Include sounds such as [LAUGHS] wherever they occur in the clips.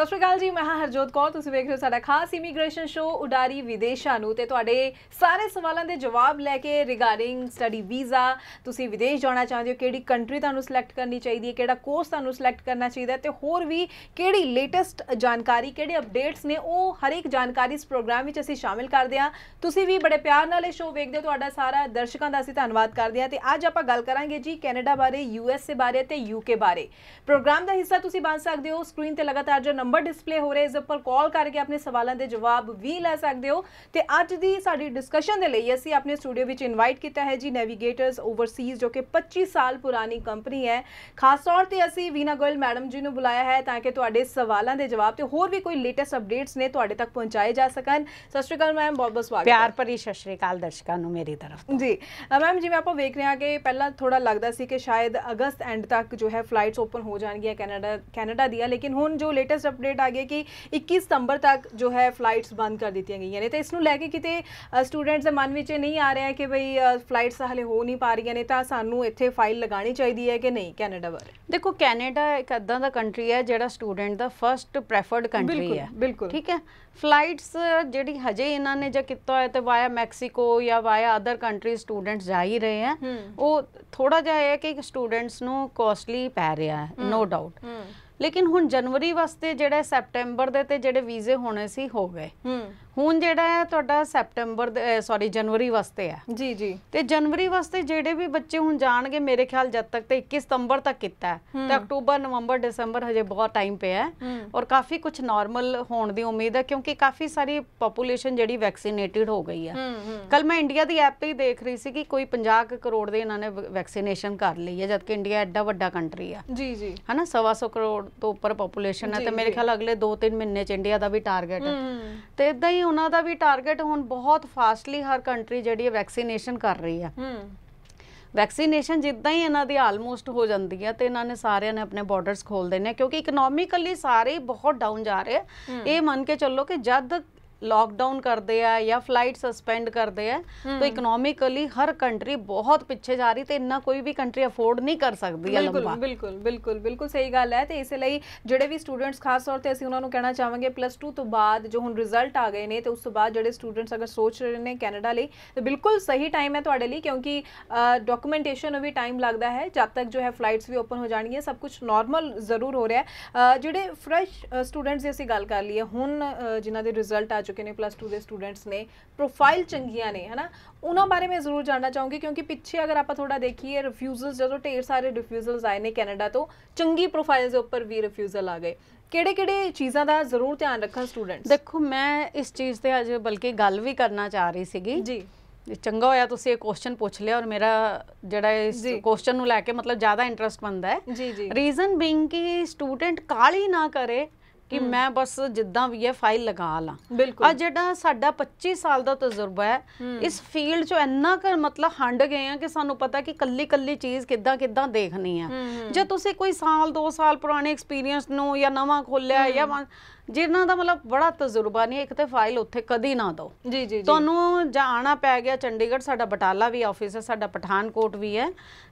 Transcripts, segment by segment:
ਸਤਿ ਸ਼੍ਰੀ ਅਕਾਲ ਜੀ ਮੈਂ ਹਾਂ ਹਰਜੋਤ ਕੌਰ ਤੁਸੀਂ ਵੇਖ ਰਹੇ ਹੋ ਸਾਡਾ ਖਾਸ ਇਮੀਗ੍ਰੇਸ਼ਨ ਸ਼ੋ ਉਡਾਰੀ ਵਿਦੇਸ਼ਾਂ ਨੂੰ ਤੇ ਤੁਹਾਡੇ ਸਾਰੇ ਸਵਾਲਾਂ ਦੇ ਜਵਾਬ ਲੈ ਕੇ ਰਿਗਾਰਡਿੰਗ ਸਟੱਡੀ ਵੀਜ਼ਾ ਤੁਸੀਂ ਵਿਦੇਸ਼ ਜਾਣਾ ਚਾਹੁੰਦੇ ਹੋ ਕਿਹੜੀ ਕੰਟਰੀ ਤੁਹਾਨੂੰ ਸਿਲੈਕਟ ਕਰਨੀ ਚਾਹੀਦੀ ਹੈ ਕਿਹੜਾ ਕੋਰਸ ਤੁਹਾਨੂੰ ਸਿਲੈਕਟ ਕਰਨਾ ਚਾਹੀਦਾ ਤੇ ਹੋਰ ਵੀ ਕਿਹੜੀ ਲੇਟੈਸਟ ਜਾਣਕਾਰੀ ਕਿਹੜੇ ਅਪਡੇਟਸ ਨੇ ਉਹ ਹਰ ਇੱਕ ਜਾਣਕਾਰੀ ਇਸ ਪ੍ਰੋਗਰਾਮ ਵਿੱਚ ਅਸੀਂ ਸ਼ਾਮਿਲ ਕਰਦੇ ਹਾਂ ਤੁਸੀਂ ਵੀ ਬੜੇ ਪਿਆਰ ਨਾਲ ਇਹ ਸ਼ੋ ਵੇਖਦੇ ਹੋ ਤੁਹਾਡਾ ਸਾਰਾ ਦਰਸ਼ਕਾਂ ਦਾ ਅਸੀਂ ਧੰਨਵਾਦ ਕਰਦੇ ਹਾਂ ਤੇ ਅੱਜ ਆਪਾਂ ਗੱਲ ਕਰਾਂਗੇ ਜੀ ਕੈਨੇਡਾ ਬਾਰੇ ਯੂਐਸਏ ਬਾਰੇ ਤੇ ਯੂਕੇ ਬਾਰੇ ਪ੍ਰੋਗਰਾਮ ਦਾ ਹਿੱਸਾ ਤੁਸੀਂ ਬਣ ਸਕਦੇ ਹੋ ਸਕਰੀਨ ਤੇ ਲਗਾਤਾਰ ਜੋ ਨੰਬਰ ਡਿਸਪਲੇ ਹੋ ਰਿਹਾ ਇਸ ਉੱਪਰ ਕਾਲ ਕਰਕੇ ਆਪਣੇ ਸਵਾਲਾਂ ਦੇ ਜਵਾਬ ਵੀ ਲੈ ਸਕਦੇ ਹੋ ਤੇ ਅੱਜ ਦੀ ਸਾਡੀ ਡਿਸਕਸ਼ਨ ਦੇ ਲਈ ਅਸੀਂ ਆਪਣੇ ਸਟੂਡੀਓ ਵਿੱਚ ਇਨਵਾਈਟ ਕੀਤਾ ਹੈ ਜੀ ਨੈਵੀਗੇਟਰਸ ਓਵਰਸੀਜ਼ ਜੋ ਕਿ 25 ਸਾਲ ਪੁਰਾਣੀ ਕੰਪਨੀ ਹੈ ਖਾਸ ਤੌਰ ਤੇ ਅਸੀਂ ਵੀਨਾ ਗੋਇਲ ਮੈਡਮ ਜੀ ਨੂੰ ਬੁਲਾਇਆ ਹੈ ਤਾਂ ਕਿ ਤੁਹਾਡੇ ਸਵਾਲਾਂ ਦੇ ਜਵਾਬ ਤੇ ਹੋਰ ਵੀ ਕੋਈ ਲੇਟੈਸਟ ਅਪਡੇਟਸ ਨੇ ਤੁਹਾਡੇ ਤੱਕ ਪਹੁੰਚਾਏ ਜਾ ਸਕਣ ਸਤਿ ਸ਼੍ਰੀ ਅਕਾਲ ਮੈਮ ਬਹੁਤ ਬਹੁਤ ਸਵਾਗਤ ਪਿਆਰ ਭਰੀ ਸਤਿ ਸ਼੍ਰੀ ਅਕਾਲ ਦਰਸ਼ਕਾਂ ਨੂੰ ਮੇਰੀ ਤਰਫ ਜੀ ਮੈਮ ਜਿਵੇਂ ਆਪਾਂ ਵੇਖ ਰਹੇ ਹਾਂ ਕਿ ਪਹਿਲਾਂ ਥੋੜਾ ਲੱਗਦਾ ਸੀ ਕਿ ਸ਼ਾਇਦ ਅਗਸਤ ਐਂਡ ਤੱਕ ਜੋ ਹੈ ਫਲਾਈਟਸ ਓਪਨ ਹੋ ਜਾਣਗੀਆਂ ਕੈਨੇਡਾ ਕੈਨੇਡਾ ਦੀਆਂ ਲੇਕਿਨ ਹੁਣ ਜੋ ਲੇਟੈਸਟ ਅਪਡੇਟ ਆ ਗਿਆ ਕਿ 21 ਸਤੰਬਰ ਤੱਕ ਜੋ ਹੈ ਫਲਾਈਟਸ ਬੰਦ ਕਰ ਦਿੱਤੀਆਂ ਗਈਆਂ ਨੇ ਤੇ ਇਸ ਨੂੰ ਲੈ ਕੇ ਕਿਤੇ ਸਟੂਡੈਂਟਸ ਦੇ ਮਨ ਵਿੱਚ ਇਹ ਨਹੀਂ ਆ ਰਿਹਾ ਕਿ ਭਈ ਫਲਾਈਟਸ ਹਲੇ ਹੋ ਨਹੀਂ ਪਾ ਰਹੀਆਂ ਨੇ ਤਾਂ ਸਾਨੂੰ ਇੱਥੇ ਫਾਈਲ ਲਗਾਣੀ ਚਾਹੀਦੀ ਹੈ ਕਿ ਨਹੀਂ ਕੈਨੇਡਾ ਬਾਰੇ ਦੇਖੋ ਕੈਨੇਡਾ ਇੱਕ ਅਦਾਂ ਦਾ ਕੰਟਰੀ ਹੈ ਜਿਹੜਾ ਸਟੂਡੈਂਟ ਦਾ ਫਰਸਟ ਪ੍ਰੈਫਰਡ ਕੰਟਰੀ ਹੈ ਬਿਲਕੁਲ ਠੀਕ ਹੈ ਫਲਾਈਟਸ ਜਿਹੜੀ ਹਜੇ ਇਹਨਾਂ ਨੇ ਜੇ ਕੀਤਾ ਹੈ ਤੇ ਵਾਇਆ ਮੈਕਸੀਕੋ ਜਾਂ ਵਾਇਆ ਅਦਰ ਕੰਟਰੀ ਸਟੂਡੈਂਟਸ ਜਾ ਹੀ ਰਹੇ ਆ ਉਹ ਥੋੜਾ ਜਿਹਾ ਹੈ ਕਿ ਸਟੂਡੈਂਟਸ ਨੂੰ ਕੋਸਟਲੀ ਪੈ ਰਿਹਾ ਹੈ ਨੋ ਡਾਊਟ ਲੇਕਿਨ ਹੁਣ ਜਨਵਰੀ ਵਾਸਤੇ ਜਿਹੜਾ ਸੈਪਟੈਂਬਰ ਦੇ ਤੇ ਜਿਹੜੇ ਵੀਜ਼ੇ ਹੋਣੇ ਸੀ ਹੋ ਗਏ ਹੁਣ ਜਿਹੜਾ ਹੈ ਤੁਹਾਡਾ ਸੈਪਟੈਂਬਰ ਸੌਰੀ ਜਨਵਰੀ ਵਾਸਤੇ ਹੈ ਜੀ ਜੀ ਤੇ ਜਨਵਰੀ ਵਾਸਤੇ ਜਿਹੜੇ ਵੀ ਬੱਚੇ ਹੁਣ ਜਾਣਗੇ ਮੇਰੇ ਖਿਆਲ ਜਦ ਤੱਕ ਤੇ 21 ਸਤੰਬਰ ਤੱਕ ਕੀਤਾ ਹੈ ਤੇ ਅਕਤੂਬਰ ਨਵੰਬਰ ਦਸੰਬਰ ਹਜੇ ਬਹੁਤ ਟਾਈਮ ਪਿਆ ਹੈ ਔਰ ਕਾਫੀ ਕੁਝ ਨਾਰਮਲ ਹੋਣ ਦੀ ਉਮੀਦ ਹੈ ਕਿਉਂਕਿ ਕਾਫੀ ਸਾਰੀ ਪੋਪੂਲੇਸ਼ਨ ਜਿਹੜੀ ਵੈਕਸੀਨੇਟਿਡ ਹੋ ਗਈ ਹੈ ਕੱਲ ਮੈਂ ਇੰਡੀਆ ਦੀ ਐਪ ਤੇ ਦੇਖ ਰਹੀ ਸੀ ਕਿ ਕੋਈ 50 ਕਰੋੜ ਦੇ ਇਹਨਾਂ ਨੇ ਵੈਕਸੀਨੇਸ਼ਨ ਕਰ ਲਈ ਹੈ ਜਦਕਿ ਇੰਡੀਆ ਐਡਾ ਵੱਡਾ ਕੰਟਰੀ ਆ ਜੀ ਜੀ ਹਨਾ 1.5 ਕਰੋੜ ਤੋਂ ਉੱਪਰ ਪੋਪੂਲੇਸ਼ਨ ਹੈ ਤੇ ਮੇਰੇ ਖਿਆਲ ਅਗਲੇ 2-3 ਮਹੀਨੇ ਚ ਇੰਡੀਆ ਦਾ ਵੀ ਟਾਰਗੇਟ ਹੈ ਤੇ ਇਦਾਂ ਹੀ ਉਹਨਾਂ ਦਾ ਵੀ ਟਾਰਗੇਟ ਹੁਣ ਬਹੁਤ ਫਾਸਟਲੀ ਹਰ ਕੰਟਰੀ ਜਿਹੜੀ ਹੈ ਵੈਕਸੀਨੇਸ਼ਨ ਕਰ ਰਹੀ ਹੈ ਵੈਕਸੀਨੇਸ਼ਨ ਜਿੱਦਾਂ ਹੀ ਇਹਨਾਂ ਦੀ ਆਲਮੋਸਟ ਹੋ ਜਾਂਦੀ ਹੈ ਤੇ ਇਹਨਾਂ ਨੇ ਸਾਰਿਆਂ ਨੇ ਆਪਣੇ ਬਾਰਡਰਸ ਖੋਲ ਦੇਣੇ ਕਿਉਂਕਿ ਇਕਨੋਮਿਕਲੀ ਸਾਰੇ ਬਹੁਤ ਡਾਊਨ ਜਾ ਰਹੇ ਇਹ ਮੰਨ ਕੇ ਚੱਲੋ ਕਿ ਜਦ ਲੌਕਡਾਊਨ ਕਰਦੇ ਆ ਜਾਂ ਫਲਾਈਟ ਸਸਪੈਂਡ ਕਰਦੇ ਆ ਤਾਂ ਇਕਨੋਮਿਕਲੀ ਹਰ ਕੰਟਰੀ ਬਹੁਤ ਪਿੱਛੇ ਜਾ ਰਹੀ ਤੇ ਇੰਨਾ ਕੋਈ ਵੀ ਕੰਟਰੀ ਅਫੋਰਡ ਨਹੀਂ ਕਰ ਸਕਦੀ ਆ ਲੰਬਾ ਬਿਲਕੁਲ ਬਿਲਕੁਲ ਬਿਲਕੁਲ ਸਹੀ ਗੱਲ ਹੈ ਤੇ ਇਸੇ ਲਈ ਜਿਹੜੇ ਵੀ ਸਟੂਡੈਂਟਸ ਖਾਸ ਤੌਰ ਤੇ ਅਸੀਂ ਉਹਨਾਂ ਨੂੰ ਕਹਿਣਾ ਚਾਹਾਂਗੇ ਪਲੱਸ 2 ਤੋਂ ਬਾਅਦ ਜੋ ਹੁਣ ਰਿਜ਼ਲਟ ਆ ਗਏ ਨੇ ਤੇ ਉਸ ਤੋਂ ਬਾਅਦ ਜਿਹੜੇ ਸਟੂਡੈਂਟਸ ਅਗਰ ਸੋਚ ਰਹੇ ਨੇ ਕੈਨੇਡਾ ਲਈ ਤੇ ਬਿਲਕੁਲ ਸਹੀ ਟਾਈਮ ਹੈ ਤੁਹਾਡੇ ਲਈ ਕਿਉਂਕਿ ਡਾਕੂਮੈਂਟੇਸ਼ਨ ਨੂੰ ਵੀ ਟਾਈਮ ਲੱਗਦਾ ਹੈ ਜਦ ਤੱਕ ਜੋ ਹੈ ਫਲਾਈਟਸ ਵੀ ਓਪਨ ਹੋ ਜਾਣਗੀਆਂ ਸਭ ਕੁਝ ਨਾਰਮਲ ਜ਼ਰੂਰ ਹੋ ਰਿਹਾ ਹੈ ਜਿਹੜੇ ਫਰੈਸ਼ ਸਟੂਡੈਂਟਸ ਦੀ ਅਸੀਂ ਗੱਲ ਕਰ ਲਈਏ ਹੁਣ ਜਿਨ੍ਹਾਂ ਦੇ ਰਿਜ਼ਲਟ ਆ ਚੁੱਕੇ ਨੇ ਪਲੱਸ 2 ਦੇ ਸਟੂਡੈਂਟਸ ਨੇ ਪ੍ਰੋਫਾਈਲ ਚੰਗੀਆਂ ਨੇ ਹਨਾ ਉਹਨਾਂ ਬਾਰੇ ਮੈਂ ਜ਼ਰੂਰ ਜਾਣਨਾ ਚਾਹੂੰਗੀ ਕਿਉਂਕਿ ਪਿੱਛੇ ਅਗਰ ਆਪਾਂ ਥੋੜਾ ਦੇਖੀਏ ਰਿਫਿਊਜ਼ਲਸ ਜਦੋਂ ਢੇਰ ਸਾਰੇ ਰਿਫਿਊਜ਼ਲਸ ਆਏ ਨੇ ਕੈਨੇਡਾ ਤੋਂ ਚੰਗੀ ਪ੍ਰੋਫਾਈਲਸ ਦੇ ਉੱਪਰ ਵੀ ਰਿਫਿਊਜ਼ਲ ਆ ਗਏ ਕਿਹੜੇ ਕਿਹੜੇ ਚੀਜ਼ਾਂ ਦਾ ਜ਼ਰੂਰ ਧਿਆਨ ਰੱਖਣ ਸਟੂਡੈਂਟਸ ਦੇਖੋ ਮੈਂ ਇਸ ਚੀਜ਼ ਤੇ ਅੱਜ ਬਲਕਿ ਗੱਲ ਵੀ ਕਰਨਾ ਚਾਹ ਰਹੀ ਸੀਗੀ ਜੀ ਚੰਗਾ ਹੋਇਆ ਤੁਸੀਂ ਇਹ ਕੁਐਸਚਨ ਪੁੱਛ ਲਿਆ ਔਰ ਮੇਰਾ ਜਿਹੜਾ ਇਸ ਕੁਐਸਚਨ ਨੂੰ ਲੈ ਕੇ ਮਤਲਬ ਜ਼ਿਆਦਾ ਇੰਟਰਸਟ ਬੰਦਾ ਹੈ ਰੀਜ਼ਨ ਬੀਇੰਗ ਕਿ ਸਟੂਡੈਂਟ ਕਾਲੀ ਨਾ ਕਰੇ ਕਿ ਮੈਂ ਬਸ ਜਿੱਦਾਂ ਵੀ ਹੈ ਫਾਈਲ ਲਗਾ ਲਾਂ ਆ ਜਿਹੜਾ ਸਾਡਾ 25 ਸਾਲ ਦਾ ਤਜਰਬਾ ਹੈ ਇਸ ਫੀਲਡ 'ਚ ਇੰਨਾ ਕਰ ਮਤਲਬ ਹੰਡ ਗਏ ਆ ਕਿ ਸਾਨੂੰ ਪਤਾ ਕਿ ਕੱਲੀ ਕੱਲੀ ਚੀਜ਼ ਕਿੱਦਾਂ ਕਿੱਦਾਂ ਦੇਖਣੀ ਆ ਜੇ ਤੁਸੀਂ ਕੋਈ ਸਾਲ 2 ਸਾਲ ਪੁਰਾਣੇ ਐਕਸਪੀਰੀਅੰਸ ਨੂੰ ਜਾਂ ਨਵਾਂ ਖੋਲਿਆ ਜਾਂ ਜਿਨ੍ਹਾਂ ਦਾ ਮਤਲਬ ਬੜਾ ਤਜਰਬਾ ਨਹੀਂ ਇੱਕ ਤੇ ਫਾਈਲ ਉੱਥੇ ਕਦੀ ਨਾ ਦੋ ਜੀ ਜੀ ਤੁਹਾਨੂੰ ਜਾਂ ਆਣਾ ਪੈ ਗਿਆ ਚੰਡੀਗੜ੍ਹ ਸਾਡਾ ਬਟਾਲਾ ਵੀ ਆਫਿਸ ਹੈ ਸਾਡਾ ਪਠਾਨਕੋਟ ਵੀ ਹੈ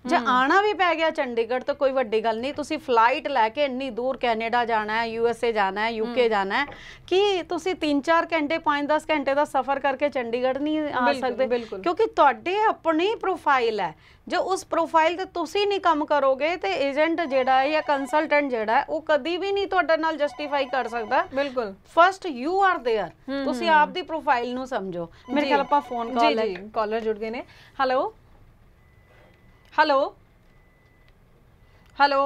ਜੇ ਆਣਾ ਵੀ ਪੈ ਗਿਆ ਚੰਡੀਗੜ੍ਹ ਤਾਂ ਕੋਈ ਵੱਡੀ ਗੱਲ ਨਹੀਂ ਤੁਸੀਂ ਫਲਾਈਟ ਲੈ ਕੇ ਇੰਨੀ ਦੂਰ ਕੈਨੇਡਾ ਜਾਣਾ ਹੈ ਯੂ ਐਸ ਏ ਜਾਣਾ ਹੈ ਯੂ ਕੇ ਜਾਣਾ ਹੈ ਕਿ ਤੁਸੀਂ 3-4 ਘੰਟੇ 5-10 ਘੰਟੇ ਦਾ ਸਫ਼ਰ ਕਰਕੇ ਚੰਡੀਗੜ੍ਹ ਨਹੀਂ ਆ ਸਕਦੇ ਕਿਉਂਕਿ ਤੁਹਾਡੇ ਆਪਣੀ ਪ੍ਰੋਫਾਈਲ ਹੈ ਜੋ ਉਸ ਪ੍ਰੋਫਾਈਲ ਤੇ ਤੁਸੀਂ ਨਹੀਂ ਕੰਮ ਕਰੋਗੇ ਤੇ ਏਜੰਟ ਜਿਹੜਾ ਹੈ ਜਾਂ ਕੰਸਲਟੈਂਟ ਜਿਹੜਾ ਹੈ ਉਹ ਕਦੀ ਵੀ ਨਹੀਂ ਤੁਹਾਡੇ ਨਾਲ ਜਸਟੀਫਾਈ ਕਰ ਸਕਦਾ ਬਿਲਕੁਲ ਫਰਸਟ ਯੂ ਆਰ देयर ਤੁਸੀਂ ਆਪ ਦੀ ਪ੍ਰੋਫਾਈਲ ਨੂੰ ਸਮਝੋ ਮੇਰੇ ਨਾਲ ਆਪਾਂ ਫੋਨ ਕਾਲ ਲੈ ਕਾਲਰ ਜੁੜ ਗਏ ਨੇ ਹੈਲੋ ਹੈਲੋ ਹੈਲੋ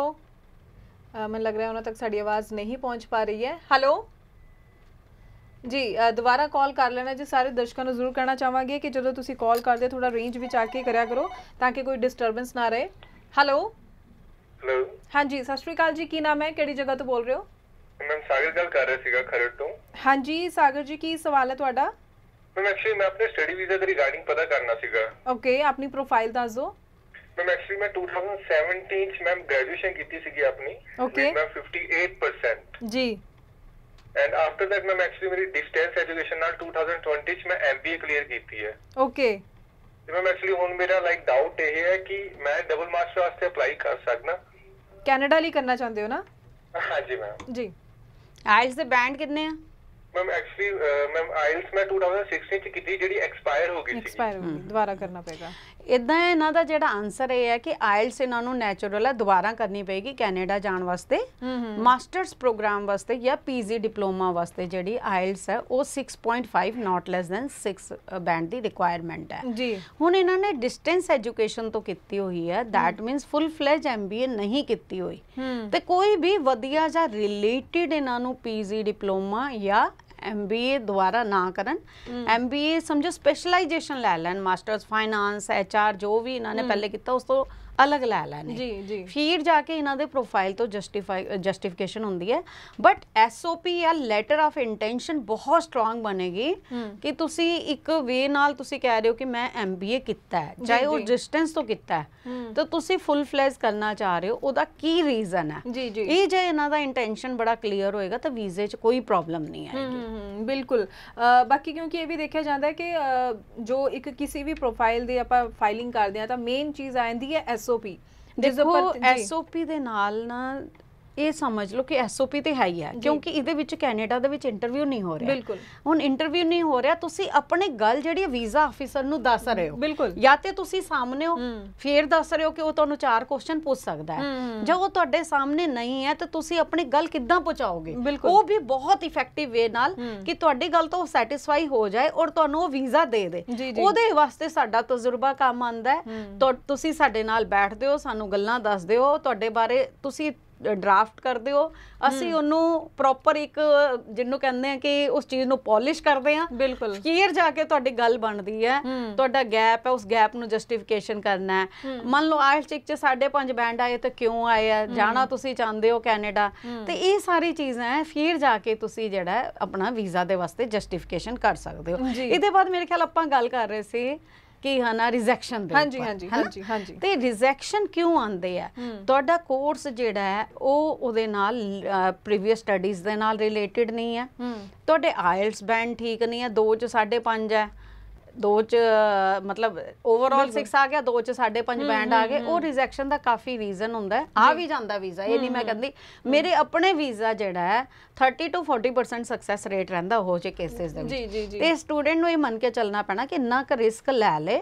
ਮੈਨੂੰ ਲੱਗ ਰਿਹਾ ਉਹਨਾਂ ਤੱਕ ਸਾਡੀ ਆਵਾਜ਼ ਨਹੀਂ ਪਹੁੰਚ ਪਾ ਰਹੀ ਹੈ ਹੈਲੋ जी दोबारा कॉल कर लेना जी सारे दर्शकों को जरूर कहना चाहवागे कि जो तुम कॉल कर दे थोड़ा रेंज भी आके करा करो ताकि कोई डिस्टरबेंस ना रहे हैलो हाँ जी सत श्रीकाल जी की नाम है कि जगह तो बोल रहे हो हाँ मैम दस दो and after that ma'am actually मेरी डिस्टेंस एजुकेशन ਨਾਲ 2020 ਚ ਮੈਂ ਐਮਬੀਏ ਕਲੀਅਰ ਕੀਤੀ ਹੈ ਓਕੇ ਤੇ ਮੈਮ ਐਕਚੁਅਲੀ ਹੁਣ ਮੇਰਾ ਲਾਈਕ ਡਾਊਟ ਇਹ ਹੈ ਕਿ ਮੈਂ ਡਬਲ ਮਾਸਟਰ ਵਾਸਤੇ ਅਪਲਾਈ ਕਰ ਸਕਦਾ ਕੈਨੇਡਾ ਲਈ ਕਰਨਾ ਚਾਹੁੰਦੇ ਹੋ ਨਾ ਹਾਂਜੀ ਮੈਮ ਜੀ ਆਇਲਸ ਦੇ ਬੈਂਡ ਕਿੰਨੇ ਆ ਮੈਮ ਐਕਚੁਅਲੀ ਮੈਮ ਆਇਲਸ ਮੈਂ 2016 ਚ ਕੀਤੀ ਜਿਹੜੀ ਐਕਸਪਾਇਰ ਹੋ ਗਈ ਸੀ ਐਕਸਪਾਇਰ ਹੋ ਗਈ ਦੁਬਾਰਾ ਕਰਨਾ ਪਏਗਾ ਇਦਾਂ ਇਹਨਾਂ ਦਾ ਜਿਹੜਾ ਆਨਸਰ ਇਹ ਹੈ ਕਿ ਆਇਲਸ ਇਹਨਾਂ ਨੂੰ ਨੇਚਰਲ ਹੈ ਦੁਬਾਰਾ ਕਰਨੀ ਪਏਗੀ ਕੈਨੇਡਾ ਜਾਣ ਵਾਸਤੇ ਮਾਸਟਰਸ ਪ੍ਰੋਗਰਾਮ ਵਾਸਤੇ ਜਾਂ ਪੀਜੀ ਡਿਪਲੋਮਾ ਵਾਸਤੇ ਜਿਹੜੀ ਆਇਲਸ ਹੈ ਉਹ 6.5 ਨਾਟ ਲੈਸ ਦੈਨ 6 ਬੈਂਡ ਦੀ ਰਿਕੁਆਇਰਮੈਂਟ ਹੈ ਜੀ ਹੁਣ ਇਹਨਾਂ ਨੇ ਡਿਸਟੈਂਸ ਐਜੂਕੇਸ਼ਨ ਤੋਂ ਕੀਤੀ ਹੋਈ ਹੈ that means full fledged MBA ਨਹੀਂ ਕੀਤੀ ਹੋਈ ਤੇ ਕੋਈ ਵੀ ਵਧੀਆ ਜਾਂ ਰਿਲੇਟਿਡ ਇਹਨਾਂ ਨੂੰ ਪੀਜੀ ਡਿਪਲੋਮਾ ਜਾਂ ਐਮਬੀਏ ਦੁਆਰਾ ਨਾ ਕਰਨ ਐਮਬੀਏ ਸਮਝੋ ਸਪੈਸ਼ਲਾਈਜੇਸ਼ਨ ਲੈ ਲੈਣ ਮਾਸਟਰਸ ਫਾਈਨਾਂਸ ਐਚਆਰ ਜੋ ਵੀ ਇਹਨਾਂ ਨੇ ਪਹਿਲੇ ਕੀਤਾ ਉਸ ਤੋਂ ਅਲਗ ਲੈ ਲੈਣੇ ਜੀ ਜੀ ਫਿਰ ਜਾ ਕੇ ਇਹਨਾਂ ਦੇ ਪ੍ਰੋਫਾਈਲ ਤੋਂ ਜਸਟੀਫਾਈ ਜਸਟੀਫਿਕੇਸ਼ਨ ਹੁੰਦੀ ਹੈ ਬਟ ਐਸਓਪੀ ਜਾਂ ਲੈਟਰ ਆਫ ਇੰਟੈਂਸ਼ਨ ਬਹੁਤ ਸਟਰੋਂਗ ਬਣੇਗੀ ਕਿ ਤੁਸੀਂ ਇੱਕ ਵੇ ਨਾਲ ਤੁਸੀਂ ਕਹਿ ਰਹੇ ਹੋ ਕਿ ਮੈਂ ਐਮਬੀਏ ਕੀਤਾ ਹੈ ਚਾਹੇ ਉਹ ਡਿਸਟੈਂਸ ਤੋਂ ਕੀਤਾ ਹੈ ਤਾਂ ਤੁਸੀਂ ਫੁੱਲ ਫਲੇਜ ਕਰਨਾ ਚਾਹ ਰਹੇ ਹੋ ਉਹਦਾ ਕੀ ਰੀਜ਼ਨ ਹੈ ਜੀ ਜੀ ਇਹ ਜੇ ਇਹਨਾਂ ਦਾ ਇੰਟੈਂਸ਼ਨ ਬੜਾ ਕਲੀਅਰ ਹੋਏਗਾ ਤਾਂ ਵੀਜ਼ੇ 'ਚ ਕੋਈ ਪ੍ਰੋਬਲਮ ਨਹੀਂ ਆਏਗੀ ਬਿਲਕੁਲ ਬਾਕੀ ਕਿਉਂਕਿ ਇਹ ਵੀ ਦੇਖਿਆ ਜਾਂਦਾ ਹੈ ਕਿ ਜੋ ਇੱਕ ਕਿਸੇ ਵੀ ਪ੍ਰੋਫਾਈਲ ਦੇ ਆਪਾਂ ਫਾਈਲਿੰਗ ਕਰਦੇ ਆ ਤਾਂ ਮੇਨ ਚੀਜ਼ ਆ ਜਾਂਦੀ ਹੈ ਐਸਓਪੀ ਜਿਸ ਉੱਪਰ ਐਸਓਪੀ ਦੇ ਨਾਲ ਨਾ ਇਹ ਸਮਝ ਲਓ ਕਿ ਐਸਓਪੀ ਤੇ ਹੈ ਹੀ ਹੈ ਕਿਉਂਕਿ ਇਹਦੇ ਵਿੱਚ ਕੈਨੇਡਾ ਦੇ ਵਿੱਚ ਇੰਟਰਵਿਊ ਨਹੀਂ ਹੋ ਰਿਹਾ ਬਿਲਕੁਲ ਹੁਣ ਇੰਟਰਵਿਊ ਨਹੀਂ ਹੋ ਰਿਹਾ ਤੁਸੀਂ ਆਪਣੇ ਗੱਲ ਜਿਹੜੀ ਵੀਜ਼ਾ ਆਫੀਸਰ ਨੂੰ ਦੱਸ ਰਹੇ ਹੋ ਬਿਲਕੁਲ ਜਾਂ ਤੇ ਤੁਸੀਂ ਸਾਹਮਣੇ ਹੋ ਫੇਰ ਦੱਸ ਰਹੇ ਹੋ ਕਿ ਉਹ ਤੁਹਾਨੂੰ ਚਾਰ ਕੁਐਸਚਨ ਪੁੱਛ ਸਕਦਾ ਹੈ ਜੇ ਉਹ ਤੁਹਾਡੇ ਸਾਹਮਣੇ ਨਹੀਂ ਹੈ ਤਾਂ ਤੁਸੀਂ ਆਪਣੀ ਗੱਲ ਕਿੱਦਾਂ ਪਹੁੰਚਾਓਗੇ ਉਹ ਵੀ ਬਹੁਤ ਇਫੈਕਟਿਵ ਵੇ ਨਾਲ ਕਿ ਤੁਹਾਡੀ ਗੱਲ ਤੋਂ ਸੈਟੀਸਫਾਈ ਹੋ ਜਾਏ ਔਰ ਤੁਹਾਨੂੰ ਉਹ ਵੀਜ਼ਾ ਦੇ ਦੇ ਉਹਦੇ ਵਾਸਤੇ ਸਾਡਾ ਤਜਰਬਾ ਕੰਮ ਆਂਦਾ ਹੈ ਤੁਸੀਂ ਸਾਡੇ ਨਾਲ ਬੈਠਦੇ ਹੋ ਸਾਨੂੰ ਗੱਲਾਂ ਦੱਸਦੇ ਹੋ ਤੁਹਾਡੇ ਬਾਰੇ ਤੁਸੀਂ ਡਰਾਫਟ ਕਰਦੇ ਹੋ ਅਸੀਂ ਉਹਨੂੰ ਪ੍ਰੋਪਰ ਇੱਕ ਜਿਹਨੂੰ ਕਹਿੰਦੇ ਆ ਕਿ ਉਸ ਚੀਜ਼ ਨੂੰ ਪੋਲਿਸ਼ ਕਰਦੇ ਆ ਬਿਲਕੁਲ ਕਲੀਅਰ ਜਾ ਕੇ ਤੁਹਾਡੀ ਗੱਲ ਬਣਦੀ ਹੈ ਤੁਹਾਡਾ ਗੈਪ ਹੈ ਉਸ ਗੈਪ ਨੂੰ ਜਸਟੀਫਿਕੇਸ਼ਨ ਕਰਨਾ ਹੈ ਮੰਨ ਲਓ ਆਇਲ ਇੱਕ ਚ ਸਾਡੇ ਪੰਜ ਬੈਂਡ ਆਏ ਤਾਂ ਕਿਉਂ ਆਏ ਆ ਜਾਣਾ ਤੁਸੀਂ ਚਾਹੁੰਦੇ ਹੋ ਕੈਨੇਡਾ ਤੇ ਇਹ ਸਾਰੀ ਚੀਜ਼ਾਂ ਹੈ ਫਿਰ ਜਾ ਕੇ ਤੁਸੀਂ ਜਿਹੜਾ ਆਪਣਾ ਵੀਜ਼ਾ ਦੇ ਵਾਸਤੇ ਜਸਟੀਫਿਕੇਸ਼ਨ ਕਰ ਸਕਦੇ ਹੋ ਇਹਦੇ ਬਾਅਦ ਮੇਰੇ ਖਿਆਲ ਆਪਾਂ ਗੱਲ ਕਰ ਰਹੇ ਸੀ ਹਨ ਹਨਾ ਰਿਜੈਕਸ਼ਨ ਦੇ ਹਾਂਜੀ ਹਾਂਜੀ ਹਾਂਜੀ ਹਾਂਜੀ ਤੇ ਰਿਜੈਕਸ਼ਨ ਕਿਉਂ ਆਉਂਦੇ ਆ ਤੁਹਾਡਾ ਕੋਰਸ ਜਿਹੜਾ ਹੈ ਉਹ ਉਹਦੇ ਨਾਲ ਪ੍ਰੀਵੀਅਸ ਸਟੱਡੀਜ਼ ਦੇ ਨਾਲ ਰਿਲੇਟਡ ਨਹੀਂ ਹੈ ਤੁਹਾਡੇ ਆਇਲਸ ਬੈਂਡ ਠੀਕ ਨਹੀਂ ਆ 2 ਚ 5.5 ਹੈ ਦੋ ਚ ਮਤਲਬ ਓਵਰਆਲ 6 ਆ ਗਿਆ ਦੋ ਚ 5.5 ਬੈਂਡ ਆ ਗਏ ਉਹ ਰਿਜੈਕਸ਼ਨ ਦਾ ਕਾਫੀ ਰੀਜ਼ਨ ਹੁੰਦਾ ਆ ਵੀ ਜਾਂਦਾ ਵੀਜ਼ਾ ਇਹ ਨਹੀਂ ਮੈਂ ਕਹਿੰਦੀ ਮੇਰੇ ਆਪਣੇ ਵੀਜ਼ਾ ਜਿਹੜਾ ਹੈ 30 ਤੋਂ 40% ਸਕਸੈਸ ਰੇਟ ਰਹਿੰਦਾ ਉਹ ਜੇ ਕੇਸਿਸ ਦੇ ਵਿੱਚ ਤੇ ਸਟੂਡੈਂਟ ਨੂੰ ਇਹ ਮੰਨ ਕੇ ਚੱਲਣਾ ਪੈਣਾ ਕਿ ਇੰਨਾ ਕ ਰਿਸਕ ਲੈ ਲੇ